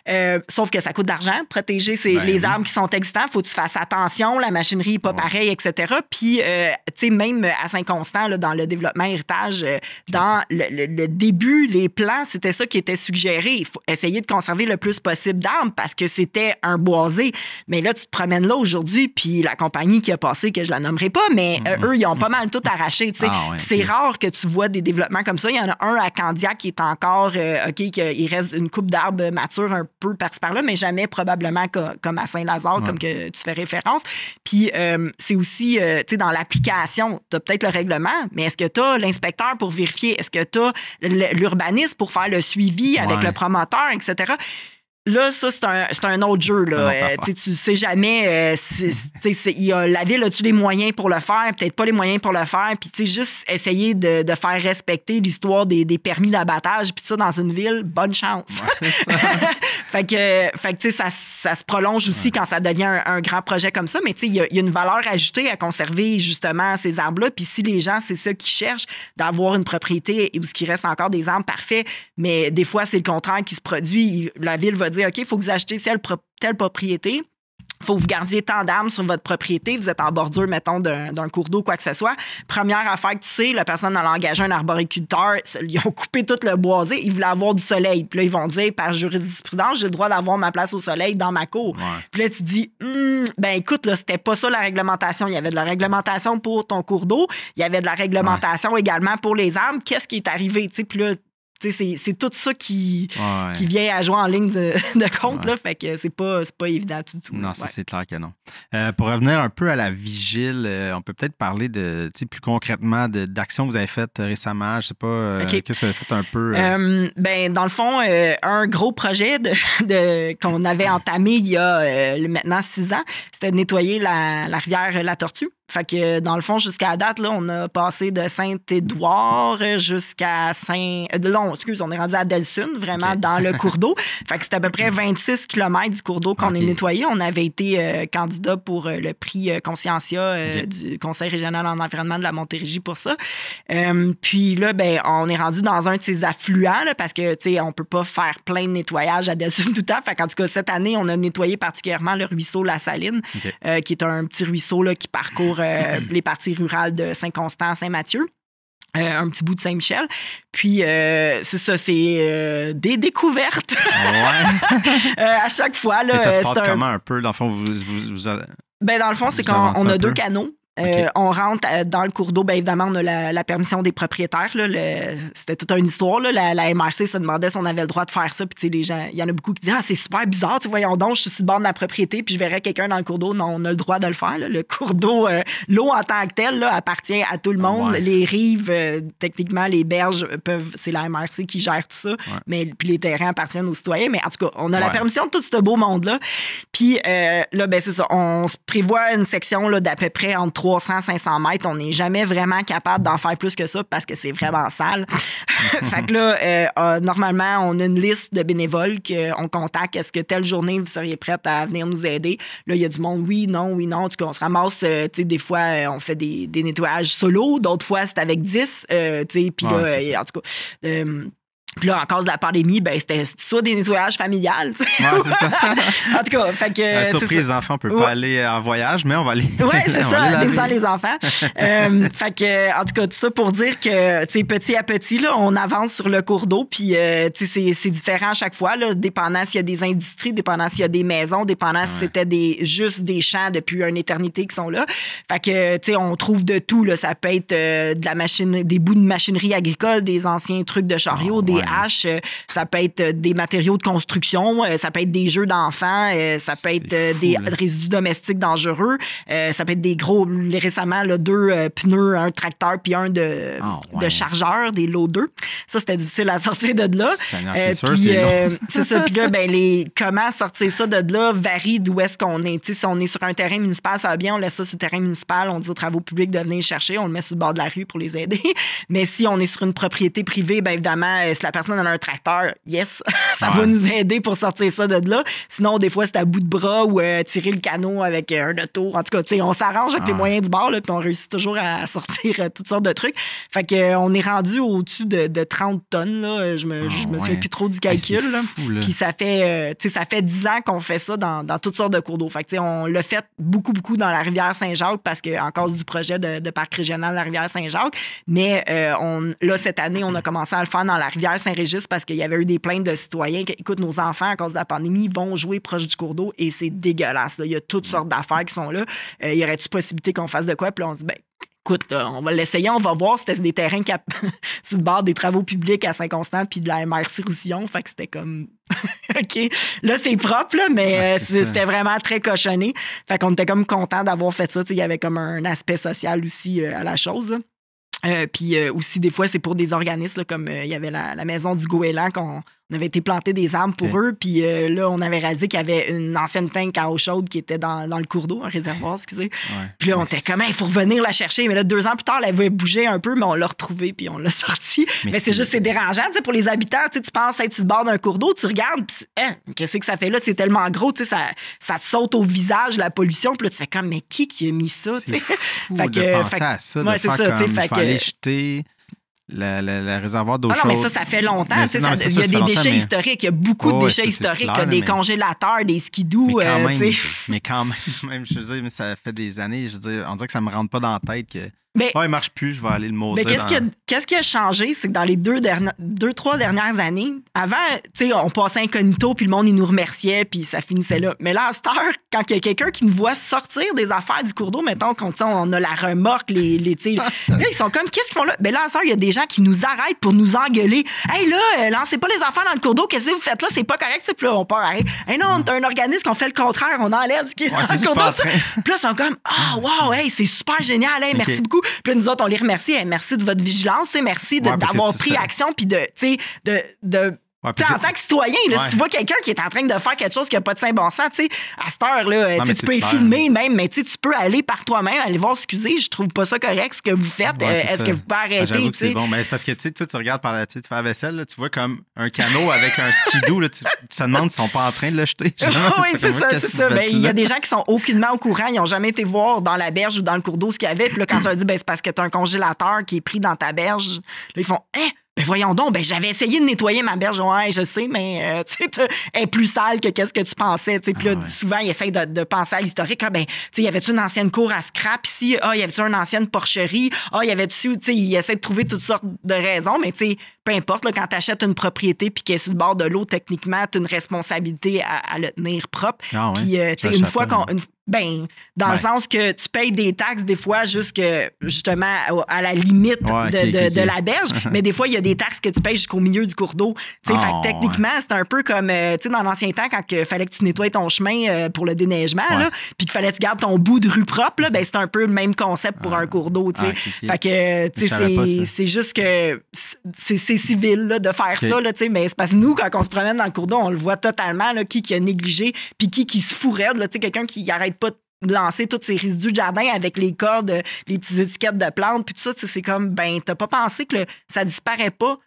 Euh, sauf que ça coûte d'argent, protéger ces, ben les arbres qui sont existants. faut que tu fasses attention, la machinerie n'est pas pareil pareille, etc. Puis, euh, tu sais, même à Saint-Constant, dans le développement héritage, euh, dans le, début, les plans, c'était ça qui était suggéré. Il faut essayer de conserver le plus possible d'arbres parce que c'était un boisé. Mais là, tu te promènes là aujourd'hui, puis la compagnie qui a passé, que je la nommerai pas, mais mm-hmm. eux, ils ont pas mal tout arraché. tu sais, ah C'est rare que tu vois des développements comme ça. Il y en a un à Candia qui est encore, OK, qu'il reste une coupe d'arbres mature, un peu par-ci par-là, mais jamais probablement comme à Saint-Lazare, comme que tu fais référence. Puis euh, c'est aussi, euh, tu sais, dans l'application, tu as peut-être le règlement, mais est-ce que tu as l'inspecteur pour vérifier? Est-ce que tu as l'urbaniste pour faire le suivi avec le promoteur, etc.? Là, ça, c'est un, un, autre jeu. Là. Euh, tu sais jamais. Euh, y a, la ville a-tu les moyens pour le faire? Peut-être pas les moyens pour le faire. Puis, tu sais juste essayer de, faire respecter l'histoire des, permis d'abattage. Puis, ça, dans une ville, bonne chance. Ouais, ça. fait que, tu sais ça, ça se prolonge aussi quand ça devient un, grand projet comme ça. Mais, tu sais il y, a une valeur ajoutée à conserver, justement, ces arbres-là. Puis, si les gens, c'est ça qu'ils cherchent, d'avoir une propriété où ce qui reste encore des arbres, parfait. Mais des fois, c'est le contraire qui se produit. La ville va dire OK, il faut que vous achetiez telle, propriété, telle propriété faut que vous gardiez tant d'armes sur votre propriété, vous êtes en bordure, mettons, d'un cours d'eau, quoi que ce soit. Première affaire que tu sais, la personne a engagé un arboriculteur, ils ont coupé tout le boisé, ils voulaient avoir du soleil. Puis là, ils vont dire, par jurisprudence, j'ai le droit d'avoir ma place au soleil dans ma cour. Puis là, tu dis, hmm, ben écoute, là, c'était pas ça la réglementation. Il y avait de la réglementation pour ton cours d'eau, il y avait de la réglementation également pour les arbres. Qu'est-ce qui est arrivé? sais, puis là, c'est tout ça qui, vient à jouer en ligne de, compte. Là, fait que c'est pas, pas évident du tout. Non, c'est clair que non. Euh, pour revenir un peu à la vigile, euh, on peut peut-être parler de plus concrètement d'actions que vous avez faites récemment. Je sais pas, qu'est-ce euh, que vous avez fait un peu? ben, dans le fond, un gros projet de, qu'on avait entamé il y a maintenant six ans, c'était de nettoyer la, la rivière La Tortue. Fait que dans le fond, jusqu'à date, là, on a passé de Saint-Édouard jusqu'à Saint. Euh, non, excuse, on est rendu à Delsune, vraiment dans le cours d'eau. fait que c'est à peu près 26 km du cours d'eau qu'on est nettoyé. On avait été euh, candidat pour euh, le prix Conscientia du Conseil régional en environnement de la Montérégie pour ça. puis là, ben, on est rendu dans un de ces affluents parce que, tu sais, on peut pas faire plein de nettoyage à Delsune tout le temps. Fait qu'en tout cas, cette année, on a nettoyé particulièrement le ruisseau La Saline, qui est un petit ruisseau là, qui parcourt euh, les parties rurales de Saint-Constant, Saint-Mathieu. Euh, un petit bout de Saint-Michel. Puis, euh, c'est ça, c'est des découvertes. à chaque fois. Là, ça se passe comment un peu? Dans le fond, vous. vous, ben, dans le fond, c'est qu'on on a deux canaux euh, on rentre euh, dans le cours d'eau. Bien évidemment, on a la, permission des propriétaires. C'était toute une histoire. La, MRC se demandait si on avait le droit de faire ça. Puis, les gens, il y en a beaucoup qui disent Ah, c'est super bizarre. Voyons donc, je suis sur le bord de la propriété, puis je verrais quelqu'un dans le cours d'eau. Non, on a le droit de le faire. Le cours d'eau, euh, l'eau en tant que telle, appartient à tout le monde. Les rives, techniquement, les berges peuvent. C'est la MRC qui gère tout ça. Mais puis les terrains appartiennent aux citoyens. Mais en tout cas, on a la permission de tout ce beau monde-là. Puis, là, ben, c'est ça. On prévoit une section d'à peu près entre trois 300, 500 mètres, on n'est jamais vraiment capable d'en faire plus que ça parce que c'est vraiment sale. fait que là, euh, euh, normalement, on a une liste de bénévoles qu'on contacte. Est-ce que telle journée, vous seriez prête à venir nous aider? Là, il y a du monde, oui, non, oui, non. En tout cas, on se ramasse. Euh, tu sais, des fois, on fait des, nettoyages solo. D'autres fois, c'est avec 10. tu sais, puis là, en tout cas puis là, en cause de la pandémie, ben, c'était soit des nettoyages familiales. c'est ça. en tout cas, fait que. Euh, surprise, les enfants, on peut pas aller en voyage, mais on va aller. Oui, c'est ça, descendre les enfants. Euh, fait que, en tout cas, tout ça pour dire que, tu petit à petit, là, on avance sur le cours d'eau, puis, euh, tu sais, c'est différent à chaque fois, là, dépendant s'il y a des industries, dépendant s'il y a des maisons, dépendant si c'était des, juste des champs depuis une éternité qui sont là. Fait que, tu sais, on trouve de tout, là. Ça peut être de la machine, des bouts de machinerie agricole, des anciens trucs de chariot, oh, des H, euh, ça peut être euh, des matériaux de construction, euh, ça peut être des jeux d'enfants, ça peut être des résidus domestiques dangereux, ça peut être des gros, récemment, deux pneus, un tracteur puis un de, ah, chargeur, des loaders. Ça, c'était difficile à sortir de là. puis c'est ça. Puis ben, les, comment sortir ça de là varie d'où est-ce qu'on est. Si on est sur un terrain municipal, ça va bien, on laisse ça sur le terrain municipal, on dit aux travaux publics de venir le chercher, on le met sur le bord de la rue pour les aider. Mais si on est sur une propriété privée, ben évidemment, la personne a un tracteur, yes, ça va nous aider pour sortir ça de là. Sinon, des fois, c'est à bout de bras ou euh, tirer le canot avec euh, un auto. En tout cas, on s'arrange avec les moyens du bord, puis on réussit toujours à sortir euh, toutes sortes de trucs. Fait que, on est rendu au-dessus de, 30 tonnes. Là. Je me, ah je me souviens plus trop du calcul. Puis ça fait, ça fait 10 ans qu'on fait ça dans, dans, toutes sortes de cours d'eau. Fait que, on l'a fait beaucoup, beaucoup dans la rivière Saint-Jacques parce qu'en cause du projet de, parc régional de la rivière Saint-Jacques. Mais on, là, cette année, on a commencé à le faire dans la rivière Saint-Régis parce qu'il y avait eu des plaintes de citoyens qui, écoute, nos enfants, à cause de la pandémie, vont jouer proche du cours d'eau et c'est dégueulasse. Il y a toutes mm. sortes d'affaires qui sont là. Euh, y aurait-tu possibilité qu'on fasse de quoi? Puis on dit, ben, écoute, on va l'essayer, on va voir. C'était des terrains sous le bord des travaux publics à Saint-Constant puis de la MRC Roussillon. Fait que c'était comme. OK. Là, c'est propre, mais euh, c'était vraiment très cochonné. Fait qu'on était comme content d'avoir fait ça. Il y avait comme un aspect social aussi euh, à la chose. Euh, puis euh, aussi, des fois, c'est pour des organismes, comme euh, il y avait la, la maison du Goéland qu'on on avait été planter des arbres pour eux. Puis euh, là, on avait réalisé qu'il y avait une ancienne tank à eau chaude qui était dans, le cours d'eau, un réservoir, excusez. Puis là, on était comme, il faut revenir la chercher. Mais là, deux ans plus tard, elle avait bougé un peu, mais on l'a retrouvée, puis on l'a sortie. Mais, c'est juste, c'est dérangeant. sais, pour les habitants, tu penses être sur le bord d'un cours d'eau, tu regardes, puis hein, qu'est-ce que ça fait là? C'est tellement gros, tu sais, ça, ça saute au visage, la pollution. Puis là, tu fais comme, mais qui qui a mis ça? C'est fou fait que, à ça, de fait que, jeter la, réservoir d'eau chaude. Ah non, mais ça, ça fait longtemps. il y a des déchets historiques. Il y a beaucoup de oh, déchets historiques, des congélateurs, des skidous. Euh, mais quand, même, mais quand même, je veux dire, ça fait des années, je veux dire, on dirait que ça ne me rentre pas dans la tête que mais, marche plus, je vais aller le maudire. Mais qu'est-ce, qui, a, changé, c'est que dans les deux, deux trois dernières années, avant, on passait incognito, puis le monde, il nous remerciait, puis ça finissait là. Mais là, à cette quand il y a quelqu'un qui nous voit sortir des affaires du cours d'eau, mettons, quand on a la remorque, les, les ils sont comme, qu'est-ce qu'ils font là? Mais là, à il y a des gens qui nous arrêtent pour nous engueuler. Hey, là, euh, lancez pas les affaires dans le cours d'eau, qu'est-ce que vous faites là? C'est pas correct, c'est plus là, on part arrêter. Hey, non, on mm. est un organisme, on fait le contraire, on enlève ce qui est ouais, dans le cours d'eau. Puis là, ils sont comme, ah, oh, hey, c'est super génial, hey, merci beaucoup que Puis nous autres, on les remercie. merci de votre vigilance, et merci d'avoir pris action, puis de, de, de en tant que citoyen, si tu vois quelqu'un qui est en train de faire quelque chose qui n'a pas de saint bon sens, à cette heure-là, tu peux y filmer même, mais tu peux aller par toi-même, aller voir, excusez, je trouve pas ça correct ce que vous faites, euh, est-ce que vous pouvez ah, arrêter? c'est bon, mais c'est parce que tu regardes par la tu fais la vaisselle, tu vois comme un canot avec un skidoo, tu, tu, te demandes s'ils sont pas en train de le jeter. oui, c'est ça, c'est ça. Ben, il y a des gens qui sont aucunement au courant, ils n'ont jamais été voir dans la berge ou dans le cours d'eau ce qu'il y avait, puis là, quand tu leur dis, ben, c'est parce que tu as un congélateur qui est pris dans ta berge, ils font, eh, ben, voyons donc, ben, j'avais essayé de nettoyer ma berge. je sais, mais euh, tu sais, elle est plus sale que qu'est-ce que tu pensais. Puis ah, souvent, ils essayent de, penser à l'historique. Ah, ben, tu sais, y avait-tu une ancienne cour à scrap ici? Ah, y avait-tu une ancienne porcherie? Ah, y avait-tu, tu sais, ils essayent de trouver toutes sortes de raisons, mais tu sais, peu importe, quand tu achètes une propriété puis qu'elle est sur le bord de l'eau, techniquement, tu une responsabilité à, le tenir propre. Ah, puis, euh, tu sais, une fois qu'on. Ben, dans le sens que tu payes des taxes des fois jusque justement à, la limite de, de, la berge, mais des fois il y a des taxes que tu payes jusqu'au milieu du cours d'eau. Tu sais, ah, techniquement, c'est un peu comme euh, tu sais dans l'ancien temps quand il fallait que tu nettoies ton chemin euh, pour le déneigement puis qu'il fallait que tu gardes ton bout de rue propre là, ben, c'est un peu le même concept pour un cours d'eau, ah, fait que euh, c'est juste que c'est civil de faire ça mais c'est parce que nous quand on se promène dans le cours d'eau, on le voit totalement là, qui qui a négligé puis qui qui se fourrait là, tu quelqu'un qui arrête pas lancer tous ces résidus du jardin avec les cordes, les petites étiquettes de plantes, puis tout ça, c'est comme, ben, t'as pas pensé que ça disparaît pas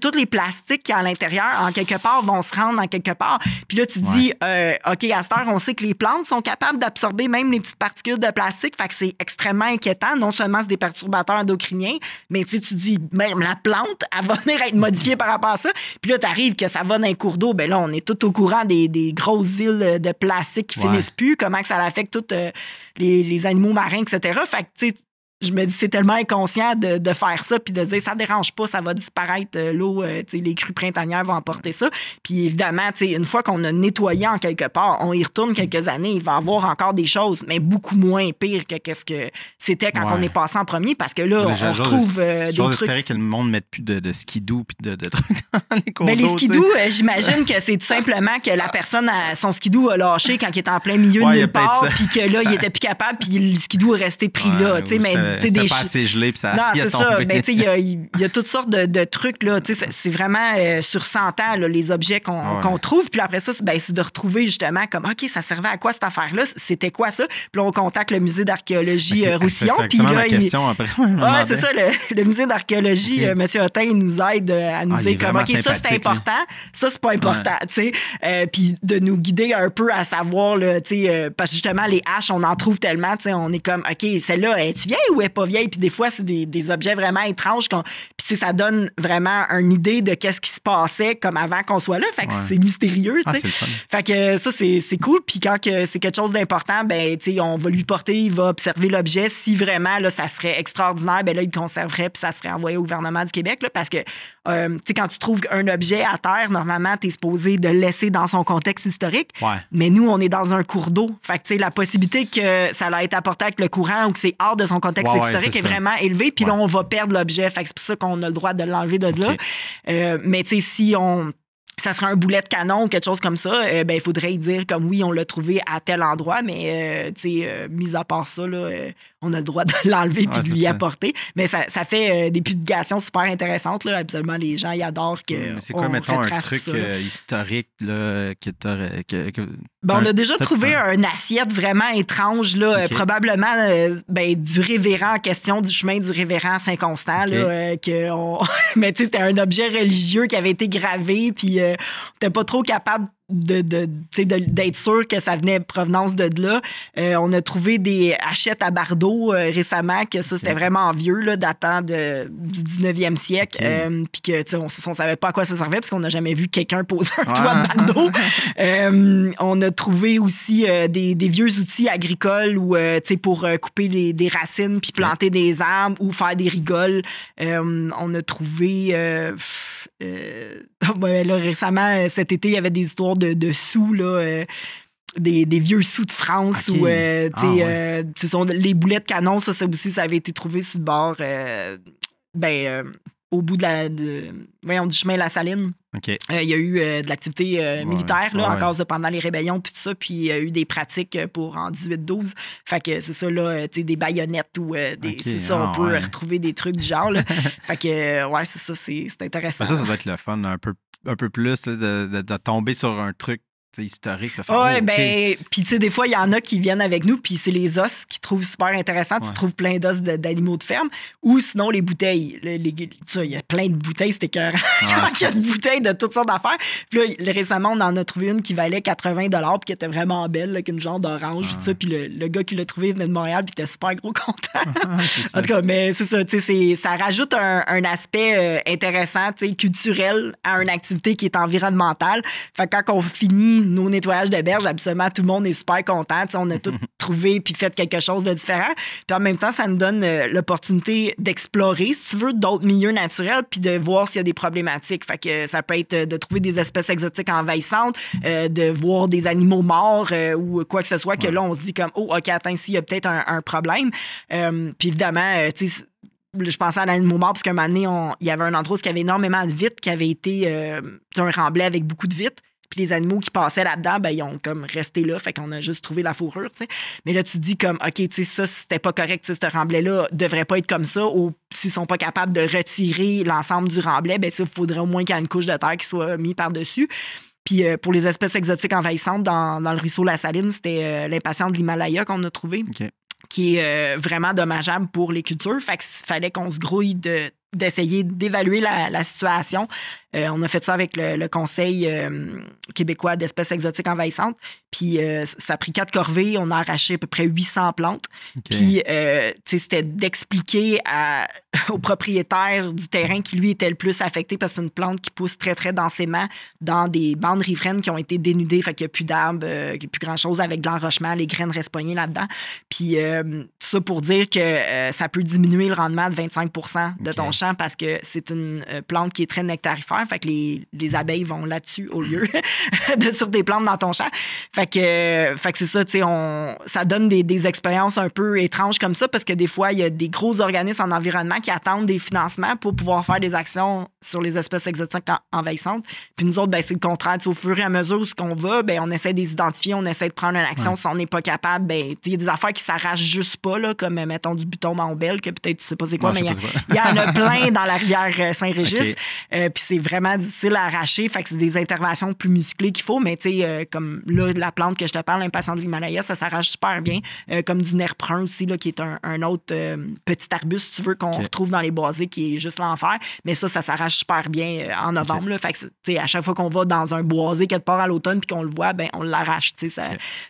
tous les plastiques qui à l'intérieur, en quelque part, vont se rendre en quelque part. Puis là, tu dis, euh, OK, à on sait que les plantes sont capables d'absorber même les petites particules de plastique. Fait que c'est extrêmement inquiétant. Non seulement c'est des perturbateurs endocriniens, mais tu dis, même la plante, elle va venir être modifiée par rapport à ça. Puis là, tu arrives que ça va dans un cours d'eau. Bien là, on est tout au courant des, grosses îles de plastique qui finissent plus, comment que ça affecte tous euh, les, les, animaux marins, etc. Fait que, tu sais, je me dis, c'est tellement inconscient de, faire ça, puis de dire, ça dérange pas, ça va disparaître, euh, l'eau, euh, les crues printanières vont emporter ça. Puis évidemment, une fois qu'on a nettoyé en quelque part, on y retourne quelques années, il va y avoir encore des choses, mais beaucoup moins pire que ce que c'était quand on est passé en premier, parce que là, on, retrouve euh, des trucs. J'espère que le monde mette plus de, de skidoo puis de, trucs dans les cours Mais ben, les skidoo, j'imagine que c'est tout simplement que la personne, a, son skidou a lâché quand il était en plein milieu de nulle part, puis que là, il était plus capable, puis le skidou est resté pris là, tu euh, c'est pas assez gelé, ça c'est il, y a, y, a toutes sortes de, trucs. là. C'est vraiment euh, sur 100 ans, les objets qu'on trouve. Puis après ça, ben, c'est de retrouver justement comme, OK, ça servait à quoi cette affaire-là? C'était quoi ça? Puis on contacte le musée d'archéologie ben, euh, Roussillon. C'est là, il... question après. Ah, c'est ça, le, musée d'archéologie, Monsieur M. nous aide à nous ah, dire OK, ça c'est important, ça c'est pas important. Puis de nous guider un peu à savoir, parce que justement, les haches, on en trouve tellement, on est comme, OK, celle-là, tu viens ou pas vieille. Puis des fois, c'est des, objets vraiment étranges. quand ça donne vraiment une idée de qu'est-ce qui se passait comme avant qu'on soit là. Fait c'est mystérieux, ah, Fait que ça, c'est cool. Puis quand que c'est quelque chose d'important, ben, on va lui porter, il va observer l'objet. Si vraiment, là, ça serait extraordinaire, ben là, il le conserverait puis ça serait envoyé au gouvernement du Québec, là, parce que, euh, quand tu trouves un objet à terre, normalement, tu es supposé de le laisser dans son contexte historique. Mais nous, on est dans un cours d'eau. Fait que, la possibilité que ça a été apporté avec le courant ou que c'est hors de son contexte historique est, vraiment élevée. Puis là, on va perdre l'objet. Fait c'est pour ça qu'on on a le droit de l'enlever de là. Euh, mais tu sais, si on ça serait un boulet de canon ou quelque chose comme ça, euh, ben, il faudrait dire comme oui, on l'a trouvé à tel endroit, mais euh, tu mis à part ça, là, on a le droit de l'enlever puis de lui apporter. Mais ça, fait euh, des publications super intéressantes. Absolument, les gens, y adorent que. C'est quoi, mettons, un truc euh, historique ben, on a déjà trouvé un... une assiette vraiment étrange, là, probablement euh, ben, du révérend en question, du chemin du révérend Saint-Constant. que on... Mais tu sais, c'était un objet religieux qui avait été gravé, puis on n'était pas trop capable de, d'être sûr que ça venait provenance de là. Euh, on a trouvé des hachettes à bardeaux récemment, que ça, c'était vraiment vieux, là, datant de, du 19e siècle. Euh, puis que, tu sais, on, savait pas à quoi ça servait, parce qu'on n'a jamais vu quelqu'un poser un toit de bardeaux. Euh, on a trouvé aussi des, vieux outils agricoles ou, tu pour couper des racines puis planter des arbres ou faire des rigoles. on a trouvé... Euh, oh, ben, récemment, euh, cet été, il y avait des histoires de, sous, euh, Des, vieux sous de France ah, ou sont les boulettes canon ça, aussi ça avait été trouvé sur le bord ben au bout de la, de, voyons, du chemin La Saline. Euh, il y a eu euh, de l'activité euh, militaire là, en cause de pendant les rébellions puis tout ça, puis il y a eu des pratiques pour en 18-12. Fait que c'est ça là, des baïonnettes ou des, c'est ça, on ah, peut retrouver des trucs du genre. fait que ouais, c'est ça, c'est, intéressant. ça, ça doit être le fun un peu, plus de tomber sur un truc historique. Oh, ben, puis, ben, tu sais, des fois, il y en a qui viennent avec nous, puis c'est les os qui trouvent super intéressant. Tu trouves plein d'os d'animaux de, ferme, ou sinon les bouteilles. il y a plein de bouteilles, c'était cœur. il y a bouteilles de toutes sortes d'affaires. Puis là, récemment, on en a trouvé une qui valait 80 puis qui était vraiment belle, là, une genre d'orange, ça Puis le, gars qui l'a trouvé venait de Montréal, puis était super gros content. en tout cas, mais c'est ça, tu sais, ça rajoute un, aspect euh, intéressant, tu sais, culturel à une activité qui est environnementale. Fait que quand on finit nos nettoyages de berge, absolument tout le monde est super content. on a tout trouvé puis fait quelque chose de différent. Puis en même temps, ça nous donne euh, l'opportunité d'explorer, si tu veux, d'autres milieux naturels puis de voir s'il y a des problématiques. Fait que ça peut être euh, de trouver des espèces exotiques envahissantes, euh, de voir des animaux morts ou quoi que ce soit, que là, on se dit comme, oh, OK, attends, s'il y a peut-être un, problème. puis évidemment, tu sais, je pensais à l'animal mort parce qu'un moment donné, on, il y avait un endroit où il y avait énormément de vitres qui avait été un remblai avec beaucoup de vitres. Puis les animaux qui passaient là-dedans, ben, ils ont comme resté là. Fait qu'on a juste trouvé la fourrure, tu Mais là, tu dis comme, OK, tu sais, ça, c'était pas correct, ce remblai-là devrait pas être comme ça. Ou s'ils sont pas capables de retirer l'ensemble du remblai, ben, il faudrait au moins qu'il y ait une couche de terre qui soit mise par-dessus. Puis euh, pour les espèces exotiques envahissantes, dans, le ruisseau La Saline, c'était euh, l'impatient de l'Himalaya qu'on a trouvé. qui est euh, vraiment dommageable pour les cultures. Fait qu'il fallait qu'on se grouille de d'essayer d'évaluer la, situation euh, on a fait ça avec le, Conseil euh, québécois d'espèces exotiques envahissantes. Puis euh, ça a pris quatre corvées, on a arraché à peu près 800 plantes. Puis c'était d'expliquer au propriétaire du terrain qui lui était le plus affecté parce que c'est une plante qui pousse très très densément dans des bandes riveraines qui ont été dénudées, fait qu'il n'y a plus d'arbres, qu'il n'y a plus grand chose avec de l'enrochement, les graines restent là-dedans. Puis ça pour dire que ça peut diminuer le rendement de 25 de ton champ parce que c'est une plante qui est très nectarifère. Fait que les, les abeilles vont là-dessus au lieu de sur des plantes dans ton champ. Fait que, c'est ça, tu sais, on, ça donne des, des expériences un peu étranges comme ça parce que des fois, il y a des gros organismes en environnement qui attendent des financements pour pouvoir faire des actions sur les espèces exotiques envahissantes. Puis nous autres, ben, c'est le contraire. au fur et à mesure où ce qu'on va, ben, on essaie de les identifier, on essaie de prendre une action. Si on n'est pas capable, ben, il y a des affaires qui s'arrachent juste pas, là, comme mettons du buton belle que peut-être tu sais pas c'est quoi, mais il y, en a plein dans la rivière euh, Saint-Régis. Euh, puis c'est vraiment difficile à arracher. Fait que c'est des interventions plus musclées qu'il faut. Mais tu sais, euh, comme la plante que je te parle, l'impatient de l'Himalaya, ça s'arrache super bien. Euh, comme du nerf aussi, là, qui est un, autre euh, petit arbuste, tu veux, qu'on retrouve dans les boisés, qui est juste l'enfer. Mais ça, ça s'arrache super bien en novembre. Fait que, à chaque fois qu'on va dans un boisé quelque part à l'automne puis qu'on le voit, ben on l'arrache. ça,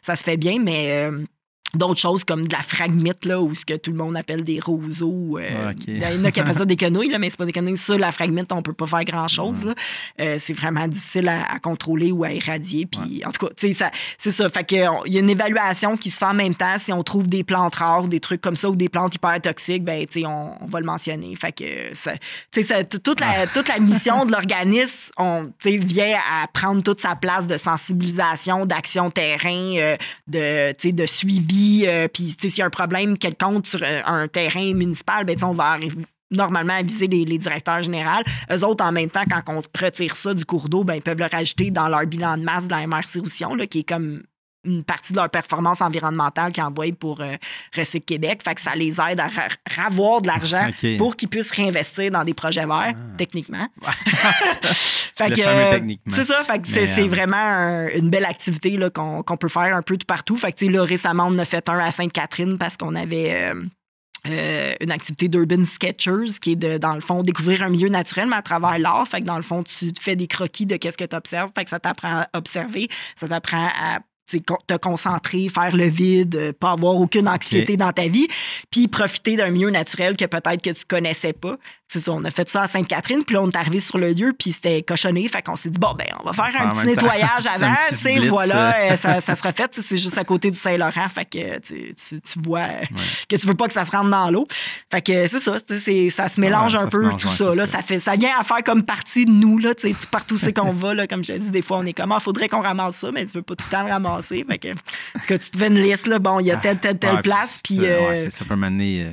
ça se fait bien. Mais d'autres choses comme de la fragmite, là, ou ce que tout le monde appelle des roseaux. Euh, ah, il y en a qui appellent ça des quenouilles, là, mais c'est pas des quenouilles. Ça, la fragmite, on peut pas faire grand-chose. Euh, c'est vraiment difficile à, contrôler ou à éradier. Puis, en tout cas, ça, c'est ça. Fait il y a une évaluation qui se fait en même temps. Si on trouve des plantes rares, des trucs comme ça, ou des plantes hyper toxiques, ben, on, on, va le mentionner. Fait que ça, ça, toute, la, ah. toute la mission de l'organisme on, vient à prendre toute sa place de sensibilisation, d'action terrain, euh, de, de suivi euh, puis, si s'il y a un problème quelconque sur euh, un terrain municipal, ben, on va normalement aviser les, directeurs généraux. Eux autres, en même temps, quand on retire ça du cours d'eau, ben, ils peuvent le rajouter dans leur bilan de masse de la MRC Roussillon, qui est comme une partie de leur performance environnementale qu'ils envoient pour euh, Québec. Fait que ça les aide à avoir de l'argent pour qu'ils puissent réinvestir dans des projets verts, ah. techniquement. c'est ça, c'est, euh, vraiment une belle activité qu'on, peut faire un peu tout partout. Fait que, là, récemment, on a fait un à Sainte-Catherine parce qu'on avait... Euh, euh, une activité d'Urban Sketchers qui est de, dans le fond, découvrir un milieu naturel, mais à travers l'art. Fait dans le fond, tu fais des croquis de qu'est-ce que tu observes. Fait que ça t'apprend à observer, ça t'apprend à te concentrer, faire le vide, euh, pas avoir aucune anxiété dans ta vie, puis profiter d'un milieu naturel que peut-être que tu connaissais pas. C'est on a fait ça à Sainte-Catherine, puis là, on est arrivé sur le lieu, puis c'était cochonné, fait qu'on s'est dit, bon, ben, on va faire un petit nettoyage avant, tu voilà, euh, ça, ça sera fait, c'est juste à côté du Saint-Laurent, fait que tu, tu, vois euh, que tu veux pas que ça se rentre dans l'eau. Fait que c'est ça, ça se mélange un peu tout ça, là, ça. fait, ça vient à faire comme partie de nous, là, tu sais, partout c'est qu'on va, là, comme je l'ai dit, des fois, on est comme, ah, faudrait qu'on ramasse ça, mais tu peux pas tout le temps ramasser que, tu te fais une liste, là, bon, il y a telle, telle, telle place. Puis, ça euh, peut mener. Euh,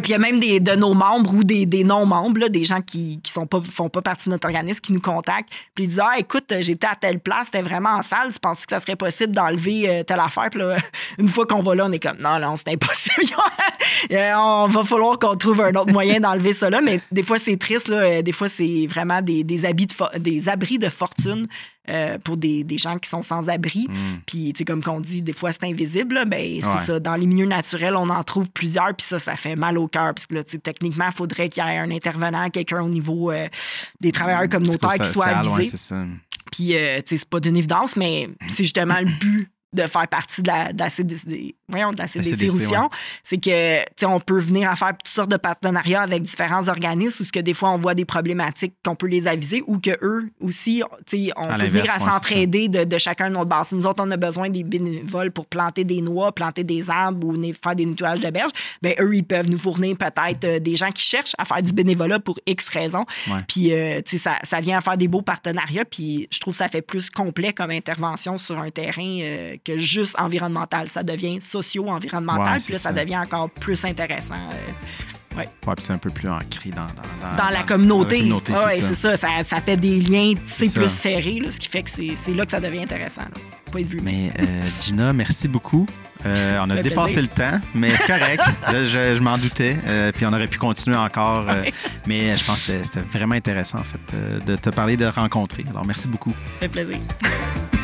puis il y a même des, de nos membres ou des, non-membres, des gens qui ne sont pas, font pas partie de notre organisme, qui nous contactent, puis ils disent Ah, écoute, euh, j'étais à telle place, c'était vraiment en salle, tu penses que ça serait possible d'enlever telle affaire? une fois qu'on va là, on est comme Non, non, c'est impossible. on va falloir qu'on trouve un autre moyen d'enlever ça Mais des fois, c'est triste, là. des fois, c'est vraiment des, des abris de fortune euh, pour des, gens qui sont sans abri. Mm. Puis, tu sais, comme qu'on dit, des fois, c'est invisible. Ben, c'est ça. Dans les milieux naturels, on en trouve plusieurs. Puis ça, ça fait mal au cœur. Parce que là, tu sais, techniquement, il faudrait qu'il y ait un intervenant, quelqu'un au niveau euh, des travailleurs communautaires qui soit avisé. Puis, euh, tu sais, c'est pas d'une évidence, mais c'est justement le but de faire partie de la, de la voyons, de la CDC, hein. c'est que, tu sais, on peut venir à faire toutes sortes de partenariats avec différents organismes où ce que des fois on voit des problématiques qu'on peut les aviser ou que eux aussi, tu sais, on peut venir à s'entraider de, de, chacun de notre base. Si nous autres, on a besoin des bénévoles pour planter des noix, planter des arbres ou faire des nettoyages de berges, ben eux, ils peuvent nous fournir peut-être euh, des gens qui cherchent à faire du bénévolat pour X raisons. Puis, euh, tu sais, ça, ça, vient à faire des beaux partenariats. Puis, je trouve que ça fait plus complet comme intervention sur un terrain euh, que juste environnemental. Ça devient sociaux, environnementales, puis là, ça, devient encore plus intéressant. Euh, ouais. puis c'est un peu plus ancré dans, dans, la communauté. c'est ça. Ça, ça. fait des liens plus serrés, ce qui fait que c'est là que ça devient intéressant. Point de Mais euh, Gina, merci beaucoup. Euh, on a dépassé le temps, mais c'est correct. je, m'en doutais. puis on aurait pu continuer encore. mais je pense que c'était vraiment intéressant, en fait, de te parler, de rencontrer. Alors, merci beaucoup. Ça fait plaisir.